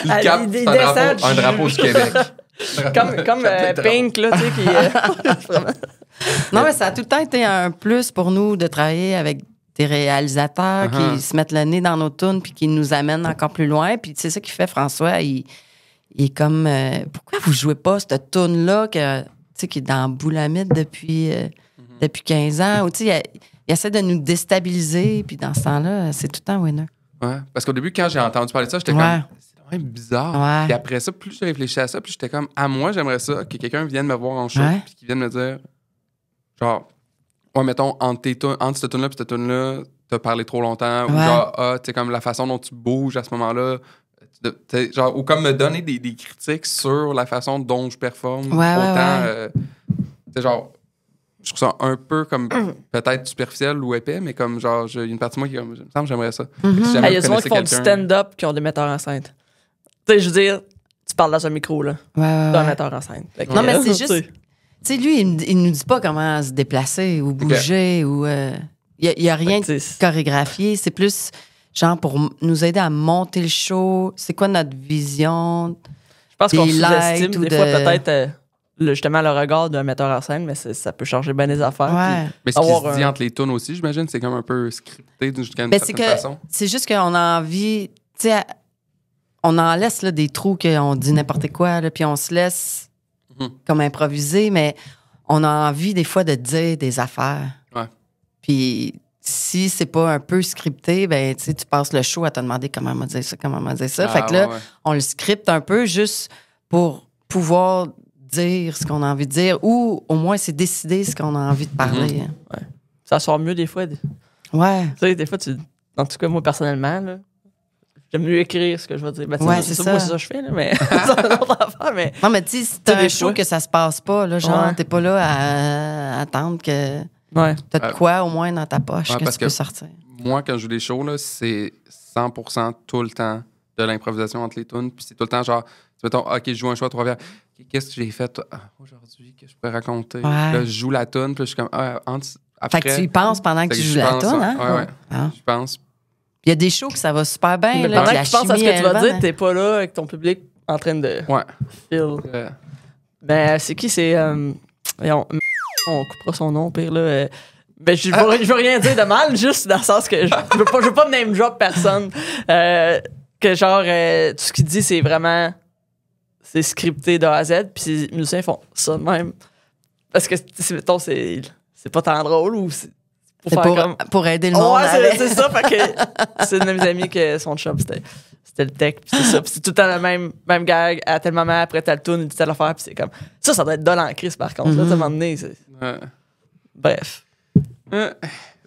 drapeau du Québec. [LAUGHS] comme comme euh, Pink, là, tu sais, euh, [LAUGHS] non, mais ça a tout le temps été un plus pour nous de travailler avec des réalisateurs uh-huh. qui se mettent le nez dans nos tunes puis qui nous amènent encore plus loin. Puis c'est ça qui fait François. Il, est comme euh, pourquoi vous jouez pas cette tune là qui est dans Boulamide depuis mm-hmm. depuis 15 ans ou il, il, essaie de nous déstabiliser puis dans ce temps-là, c'est tout le temps winner. Ouais, parce qu'au début quand j'ai entendu parler de ça, j'étais comme bizarre. Puis après ça, plus je réfléchi à ça, plus j'étais comme, à moi, j'aimerais ça que quelqu'un vienne me voir en show, puis qu'il vienne me dire, genre, ouais, mettons, entre, entre cette tune-là et cette là t'as parlé trop longtemps, ou genre, ah, tu comme la façon dont tu bouges à ce moment-là, genre, ou comme me donner des, critiques sur la façon dont je performe, ouais, autant, euh, genre, je trouve ça un peu comme [CLEARS THROAT] peut-être superficiel ou épais, mais comme genre, il une partie de moi qui me semble j'aimerais ça. Mhm. Ah, il y a souvent qui font du stand-up qui ont des metteurs en scène. Tu sais, je veux dire, tu parles dans ce micro, là. Ouais, d'un metteur en scène. non, mais c'est juste. Tu sais, lui, il, ne nous dit pas comment se déplacer ou bouger ou. Euh, il n'y a, rien de chorégraphié. C'est plus, genre, pour nous aider à monter le show. C'est quoi notre vision? Je pense qu'on sous-estime des fois peut-être euh, justement le regard d'un metteur en scène, mais ça peut changer bien les affaires. Ouais. mais ce qui se dit entre les tunes aussi, j'imagine, c'est comme un peu scripté d'une ben, certaine façon. C'est juste qu'on a envie, tu sais, on en laisse des trous qu'on dit n'importe quoi, puis on se laisse mhm. comme improviser, mais on a envie des fois de dire des affaires. Puis si c'est pas un peu scripté, ben tu passes le show à te demander comment on va dire ça, comment on va dire ça. Ah, fait que là, on le scripte un peu juste pour pouvoir dire ce qu'on a envie de dire ou au moins c'est décider ce qu'on a envie de mhm. parler. Hein. Ça sort mieux des fois. Ouais. Tu des fois, tu... en tout cas, moi personnellement, là, J'aime mieux écrire ce que je vais dire. Ben, c'est ça. c'est ça que je fais, mais ah. [LAUGHS] c'est Mais... Non, tu sais, t'as un show que ça se passe pas. Là, genre, t'es pas là à, attendre que ouais. t'as de euh, quoi au moins dans ta poche que tu peux sortir. Moi, quand je joue des shows, c'est 100 tout le temps de l'improvisation entre les tunes. Puis c'est tout le temps genre, tu mettons, OK, je joue un show à trois verres. Qu'est-ce que j'ai fait ah, aujourd'hui que je peux raconter? je joue la tune, puis je suis comme, ah, après, tu y penses pendant que, tu joues la tune, hein? Oui, oui. Ah. Je pense. Il y a des shows que ça va super bien. Mais pendant que tu penses à ce que tu vas dire, t'es pas là avec ton public en train de. Ouais. Feel. Euh. Ben, c'est qui C'est. Euh, on, on coupera son nom, pire, là. Euh, ben, ah. je veux, rien dire de mal, [LAUGHS] juste dans le sens que je, je veux pas, je veux pas name drop personne. que genre, tout ce qu'il dit, c'est vraiment. C'est scripté de A à Z, puis les musiciens font ça même. Parce que, mettons, c'est pas tant drôle ou pour, pour, aider le monde. Ouais, c'est ça. [LAUGHS] c'est une de mes amies que son chum, c'était le tech, puis c'est ça. c'est tout le temps la même, même gag. À tel moment, après, tel le tourne, il dit telle affaire, puis c'est comme. Ça, ça doit être de en crise, par contre. à donné, mm-hmm. Bref. Euh,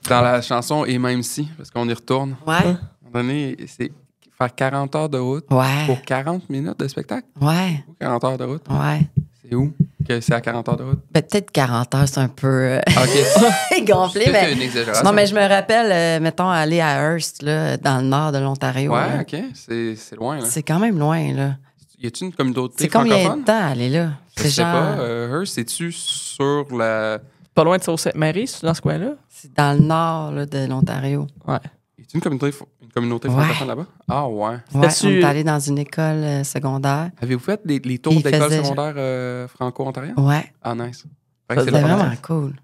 dans la chanson Et même si, parce qu'on y retourne. Ouais. À un moment donné, c'est faire 40 heures de route pour 40 minutes de spectacle. Ouais. 40 heures de route. Ouais. C'est où que c'est à 40 heures de route? Ben, peut-être 40 heures, c'est un peu euh, [LAUGHS] gonflé. C'est une exagération. Non, mais je me rappelle, euh, mettons, aller à Hearst, là, dans le nord de l'Ontario. Ouais, OK. C'est, c'est loin. Là. C'est quand même loin. là. Y a-t-il une communauté C'est combien de temps aller là? Je sais pas. Euh, Hearst, es tu sur la. Pas loin de Sault-Sainte-Marie, dans ce coin-là? C'est dans le nord de l'Ontario. Ouais. Y a-t-il une communauté communauté française là-bas? Ah ouais. ouais on est allé dans une école euh, secondaire. Avez-vous fait les, tours d'école secondaire euh, franco-ontarienne? Ouais. Ah nice. C'est vraiment cool.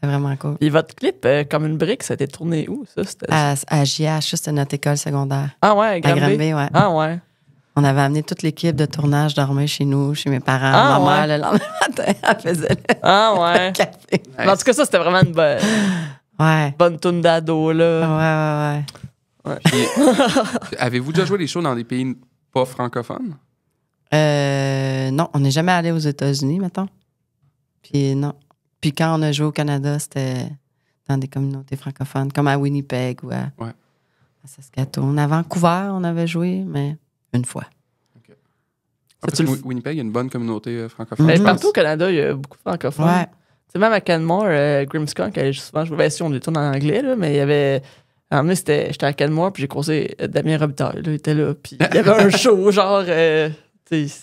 C'est vraiment cool. Et votre clip, euh, comme une brique, ça a été tourné où, ça? À, à JH, c'était notre école secondaire. Ah ouais, à, à Granby. ouais. Ah ouais. On avait amené toute l'équipe de tournage dormir chez nous, chez mes parents. Ah, ma ouais. mère, le lendemain [LAUGHS] matin, elle faisait le, ah, ouais. [LAUGHS] café. En tout cas, ça, c'était vraiment une bonne, ouais. bonne d'ado. Ouais, ouais, ouais. [LAUGHS] Avez-vous déjà joué les shows dans des pays pas francophones? Euh, non, on n'est jamais allé aux États-Unis, mettons. Puis non. Puis quand on a joué au Canada, c'était dans des communautés francophones, comme à Winnipeg ou à, ouais. à Saskatoon. À Vancouver, on avait joué, mais une fois. Winnipeg, il y a une bonne communauté euh, francophone. Mm-hmm. Ben, partout au Canada, il y a beaucoup de francophones. Ouais. même à Canmore, euh, Grimmskunk, est souvent, je ben, si on les en anglais, mais il y avait moment donné, j'étais à Canmore, puis j'ai croisé euh, Damien Robitaille. il était là, puis il y avait un [LAUGHS] show, genre. Euh,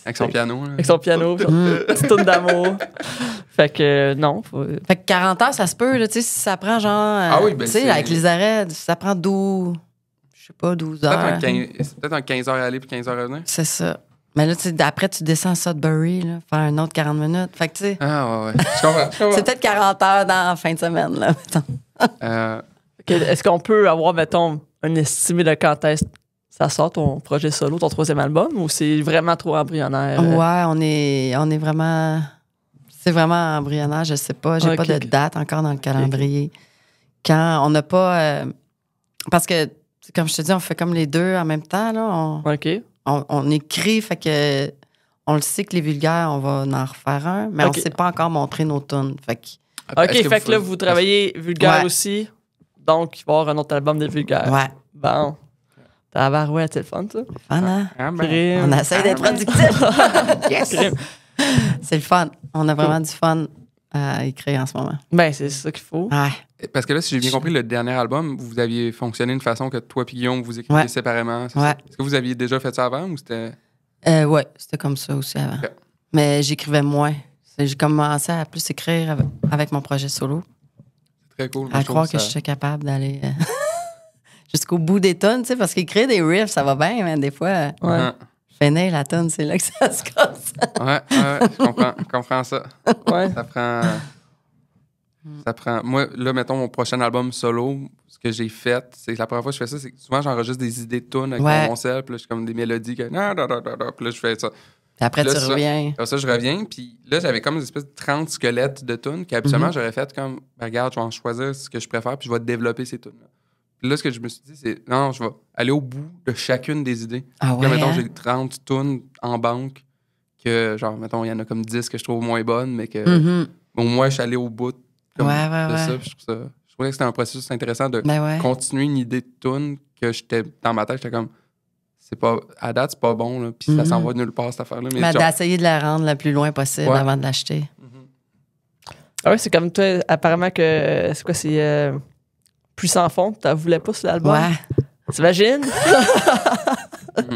avec son piano. Avec son piano, petite tourne d'amour. Fait que euh, non. Fait que 40 heures, ça se peut, là tu sais, si ça prend genre. ah oui, ben Tu sais, avec les arrêts, ça prend 12. Je sais pas, 12 heures. C'est peut-être un 15 heures aller puis 15 heures revenir. C'est ça. Mais là, après, tu descends à Sudbury, là, faire un autre 40 minutes. Fait que, tu sais. Ah, ouais, ouais. c'est peut-être 40 heures dans la fin de semaine, là, euh... Est-ce qu'on peut avoir, mettons, un estimé de quand est-ce ça sort ton projet solo, ton troisième album, ou c'est vraiment trop embryonnaire? Ouais, on est, on est vraiment. C'est vraiment embryonnaire, je sais pas. J'ai ah, pas de date encore dans le calendrier. Quand on n'a pas. Euh, parce que, comme je te dis, on fait comme les deux en même temps, là. On, on, écrit, fait que. On le sait que les vulgaires, on va en refaire un, mais on ne sait pas encore montrer nos tunes. OK, fait que là, vous travaillez vulgaire aussi? Donc, il avoir un autre album de vulgaires. Ouais. Bon. Tabarouette, c'est le fun, ça. Fun, hein? Ah, ben. On essaie d'être productif. [LAUGHS] yes! C'est le fun. On a vraiment du fun à écrire en ce moment. Ben, c'est ça qu'il faut. Ouais. Parce que là, si j'ai bien compris, le dernier album, vous aviez fonctionné de façon que toi et Guillaume, vous écriviez ouais. séparément. Est-ce que vous aviez déjà fait ça avant ou c'était. Euh, ouais, c'était comme ça aussi avant. Mais j'écrivais moins. J'ai commencé à plus écrire avec mon projet solo. Je crois À croire que je suis capable d'aller euh, [LAUGHS] jusqu'au bout des tonnes, tu sais, parce qu'écrire des riffs, ça va bien, mais des fois, je euh, fais ah. la tonne, c'est là que ça [LAUGHS] se casse. ouais, ouais, je comprends, comprends ça. Ouais. Ça prend. Ça prend. Moi, là, mettons mon prochain album solo, ce que j'ai fait, c'est la première fois que je fais ça, c'est que souvent j'enregistre des idées de tonnes avec mon sel, puis là, je suis comme des mélodies, que... puis là, je fais ça après, tu reviens. Ah, ça, je reviens. Puis là, j'avais comme une espèce de 30 squelettes de tunes qu'habituellement, mhm. j'aurais fait comme, ben, regarde, je vais en choisir ce que je préfère, puis je vais développer ces tunes-là. Puis là, ce que je me suis dit, c'est, non, je vais aller au bout de chacune des idées. Ah ouais, là, mettons, hein? j'ai 30 tunes en banque que, genre, mettons, il y en a comme 10 que je trouve moins bonnes, mais que, mhm. au moins, je suis allé au bout de ça. je trouvais que c'était un processus intéressant de ben continuer une idée de tune que j'étais dans ma tête, j'étais comme, c'est pas à date c'est pas bon puis ça s'en mhm. va nulle part cette affaire là mais, d'essayer de la rendre le plus loin possible avant de l'acheter ah ouais c'est comme toi apparemment que c'est quoi c'est euh, plus sans fond t'en voulais pas sur l'album ouais t'imagines [LAUGHS] [LAUGHS]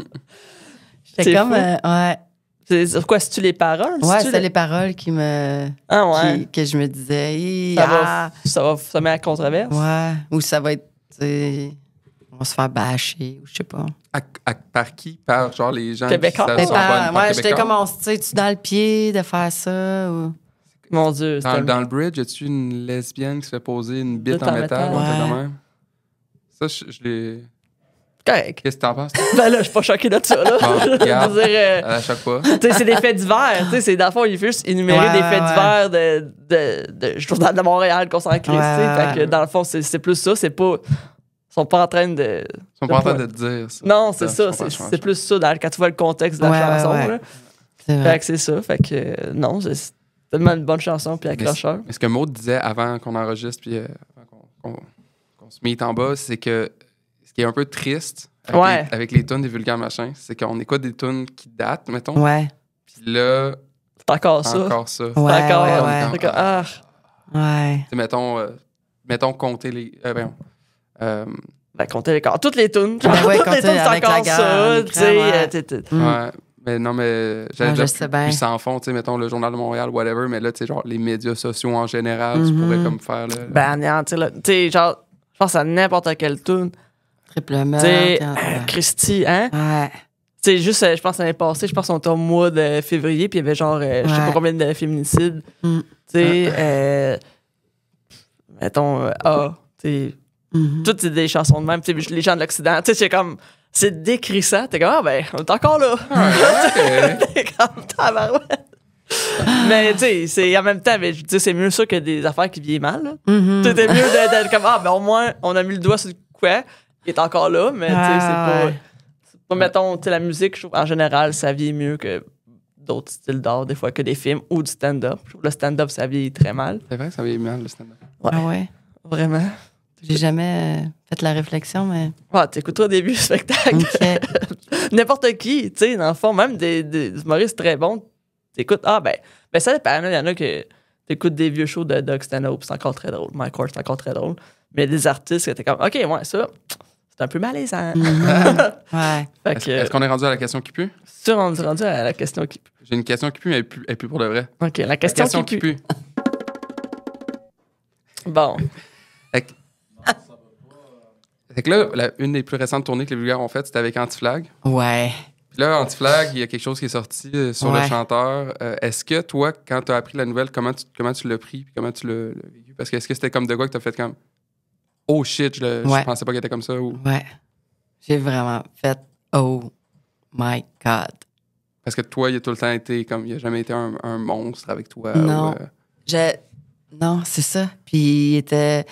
c'est comme euh, ouais c'est quoi, c'est-tu les paroles? Ouais, c'est les... paroles qui me. Ah ouais. que je me disais. Ça, va, ça va, ça met à controverse. Ouais. Ou ça va être vont se faire bâcher ou je sais pas. par qui? Par genre les gens Québécois. qui sont par, ouais, j'étais comme, on tu dans le pied de faire ça ou... Mon Dieu. Dans, le, dans le bridge, as-tu une lesbienne qui se fait poser une bite en, métal? Ça, je, l'ai... Correct. Qu'est-ce que t'en penses? [LAUGHS] ben là, je suis pas choqué de ça, là. Bon, [LAUGHS] je euh, à chaque fois. [LAUGHS] c'est des faits divers. Tu sais, dans le fond, il faut juste énumérer des faits divers de, de, de, de, dans de Montréal qu'on s'en crée, dans le fond, c'est plus ça. C'est pas sont pas en train de. Ils sont pas en train de te dire ça. Non, c'est ça. C'est plus ça dans, quand tu vois le contexte de la chanson. Ouais, Fait que c'est ça. Fait que euh, non, c'est tellement une bonne chanson puis accrocheur. Mais, ce que Maud disait avant qu'on enregistre puis euh, qu'on se mette en bas, c'est que ce qui est un peu triste avec, les, tunes des vulgaires machins, c'est qu'on écoute des tunes qui datent, mettons. Ouais. Puis là. C'est encore ça. encore ça. C'est encore. Ouais. Encore, ah. ouais. mettons, euh, mettons compter les. Ben, euh, ben, compter les cordes. Toutes les tunes. Ben ouais, toutes les tunes, c'est encore ça. Tu sais. Euh, mm. Mais non, mais ah, je dire puis bien. sans fond, tu sais, mettons le Journal de Montréal, whatever, mais là, tu sais, genre les médias sociaux en général, tu pourrais mm-hmm. comme faire. Là, ben, tu sais, genre, je pense à n'importe quelle tune. Triplement. Tu sais, euh, Christy, hein? Ouais. Tu sais, juste, euh, je pense à l'année passée, je pense qu'on était au mois de février, puis il y avait genre, je sais pas combien de féminicides. Mm. Tu sais, mettons, ah, tu sais Mhm. Toutes des chansons de même, les gens de l'Occident, tu sais, c'est comme, c'est décrissant, t'es comme, ah ben, on est encore là. Ah, [LAUGHS] comme, tabarouette. mais tu sais, c'est en même temps, c'est mieux ça que des affaires qui vieillent mal. Mm mieux d'être comme, ah ben, au moins, on a mis le doigt sur le quoi, Qui est encore là, mais tu sais, c'est pas. mettons, tu sais, la musique, je trouve, en général, ça vieillit mieux que d'autres styles d'art, des fois, que des films ou du stand-up. Le stand-up, ça vieillit très mal. C'est vrai que ça vieillit mal, le stand-up. Ouais. Ah ouais. Vraiment. J'ai jamais euh, fait la réflexion, mais. Ah, t'écoutes au [LAUGHS] début du spectacle. [LAUGHS] N'importe qui, tu sais, dans le fond, même des, Maurice très bons, t'écoutes. Ah, ben, ben ça dépend. Il y en a que t'écoutes des vieux shows de Doug Stanhope, c'est encore très drôle. Mike course c'est encore très drôle. Mais des artistes qui étaient comme, OK, ouais, ça, c'est un peu malaisant. Mhm. [LAUGHS] ouais. Est-ce, qu'on est rendu à la question qui pue? Sûr, on est rendu à la question qui pue. J'ai une question qui pue, mais elle pue, pour de vrai. OK, la question, qui, pue. bon. Fait que là, une des plus récentes tournées que les Bulgares ont faites, c'était avec Antiflag. Ouais. Puis là, Antiflag, il y a quelque chose qui est sorti euh, sur le chanteur. Euh, est-ce que toi, quand tu as appris la nouvelle, comment tu, comment tu l'as pris puis comment tu l'as vécu? Parce que est-ce que c'était comme de quoi que tu as fait comme Oh shit, je, pensais pas qu'il était comme ça? Ou... Ouais. J'ai vraiment fait Oh my God. Parce que toi, il a tout le temps été comme il a jamais été un, monstre avec toi. Non. Euh? Non, c'est ça. Puis il était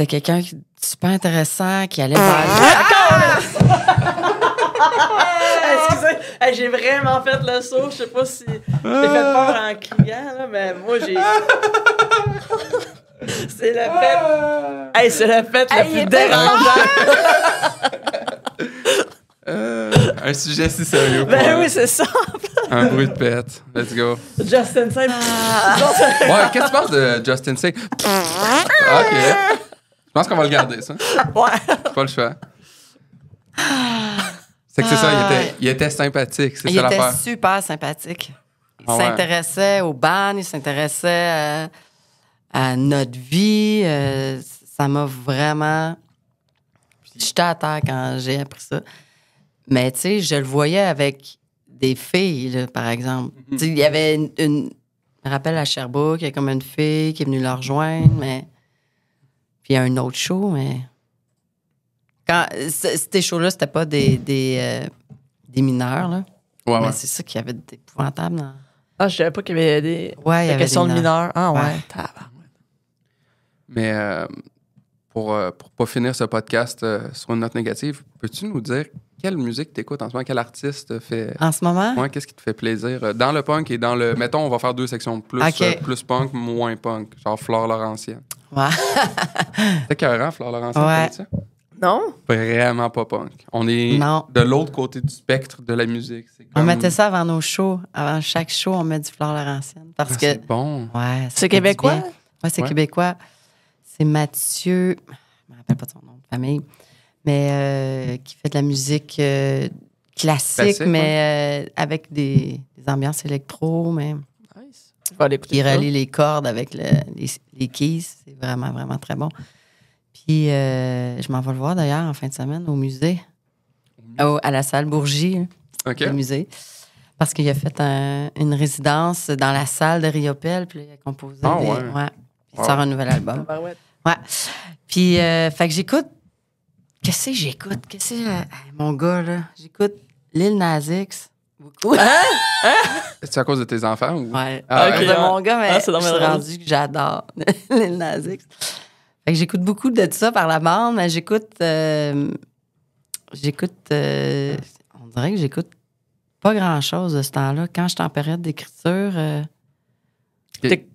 c'est quelqu'un super intéressant qui allait Ah! ah! ah! Excusez, j'ai vraiment fait le saut. Je sais pas si j'ai fait peur ah! en criant, là, mais moi, j'ai. [LAUGHS] c'est la fête. Hey, c'est la fête la plus dérangeante. Euh, un sujet si sérieux. Ben oui, c'est ça. un bruit de pète. Let's go. Justin Saint. ouais, qu'est-ce que tu penses de Justin Saint? ok. Je pense qu'on va le garder, ça. [LAUGHS] ouais. Pas le choix. C'est que c'est ça, il était, sympathique, Il était super sympathique. Il ah s'intéressait aux bannes, il s'intéressait à, notre vie. Euh, ça m'a vraiment. J'étais à terre quand j'ai appris ça. Mais tu sais, je le voyais avec des filles, par exemple. Mhm. Il y avait une, Je me rappelle à Sherbrooke, il y a comme une fille qui est venue le rejoindre, mais il y a un autre show, mais. Quand, ces shows-là, c'était pas des, des, euh, mineurs, là. Ouais, mais c'est ça qui avait d'épouvantable Ah, je savais pas qu'il y avait des. Ouais, il questions de mineurs. Ah, ouais. Mais euh, pour, euh, pour pas finir ce podcast sur une note négative, peux-tu nous dire quelle musique t'écoutes en ce moment? Quel artiste fait. En ce moment? qu'est-ce qui te fait plaisir? Dans le punk et dans le. Mettons, on va faire deux sections. Plus, plus punk, moins punk. Genre Flore Laurentienne. [LAUGHS] C'est C'est carrément, Laurentienne. Laurent, ça? Non. Vraiment pas punk. On est de l'autre côté du spectre de la musique. On mettait ça avant nos shows. Avant chaque show, on met du Flore Laurentienne. Ah, Parce que. C'est bon. Ouais, c'est québécois? Oui, c'est québécois. C'est Mathieu. Je me rappelle pas son nom de famille. Mais euh, qui fait de la musique euh, classique, mais euh, avec des, des, ambiances électro, même. Il relie les cordes avec les, les, keys. C'est vraiment, vraiment très bon. Puis euh, je m'en vais le voir d'ailleurs en fin de semaine au musée, à la salle Bourgie, hein, au musée. Parce qu'il a fait une résidence dans la salle de Riopel, puis il a composé. Ah, ouais. ouais. Il sort un nouvel album. Ah, ben ouais. Puis, euh, fait que j'écoute. Qu'est-ce que j'écoute? Qu'est-ce que. Euh, mon gars, là. J'écoute Lil Nas beaucoup. Hein? hein? Hein? C'est à cause de tes enfants ou? Ouais. à cause de mon gars, mais ah, je que j'adore les [LAUGHS] Fait j'écoute beaucoup de tout ça par la bande, mais j'écoute. Euh, j'écoute. Euh, on dirait que j'écoute pas grand-chose de ce temps-là. Quand je suis en période d'écriture, euh, je,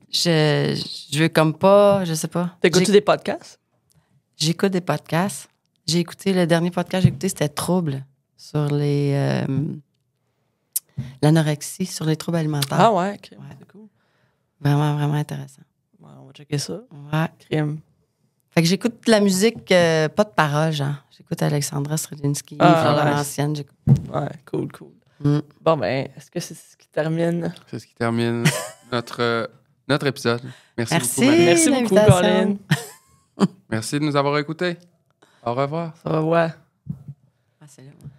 je veux comme pas. Je sais pas. T'écoutes-tu des podcasts? J'écoute des podcasts. J'ai écouté, le dernier podcast que j'ai écouté, c'était Trouble sur les l'anorexie sur les troubles alimentaires. Ah ouais, c'est cool. Vraiment, vraiment intéressant. on va checker ça. Ouais. Crime. Fait que j'écoute de la musique, euh, pas de paroles, genre. J'écoute Alexandra Stradinsky, ah, l'ancienne. Ouais, cool, cool. Mm. Bon, ben, est-ce que c'est ce qui termine? C'est ce qui termine [LAUGHS] notre, euh, notre épisode. Merci, beaucoup, Merci beaucoup, Colin. Merci de nous avoir écoutés. Au revoir. Au revoir. Ah, c'est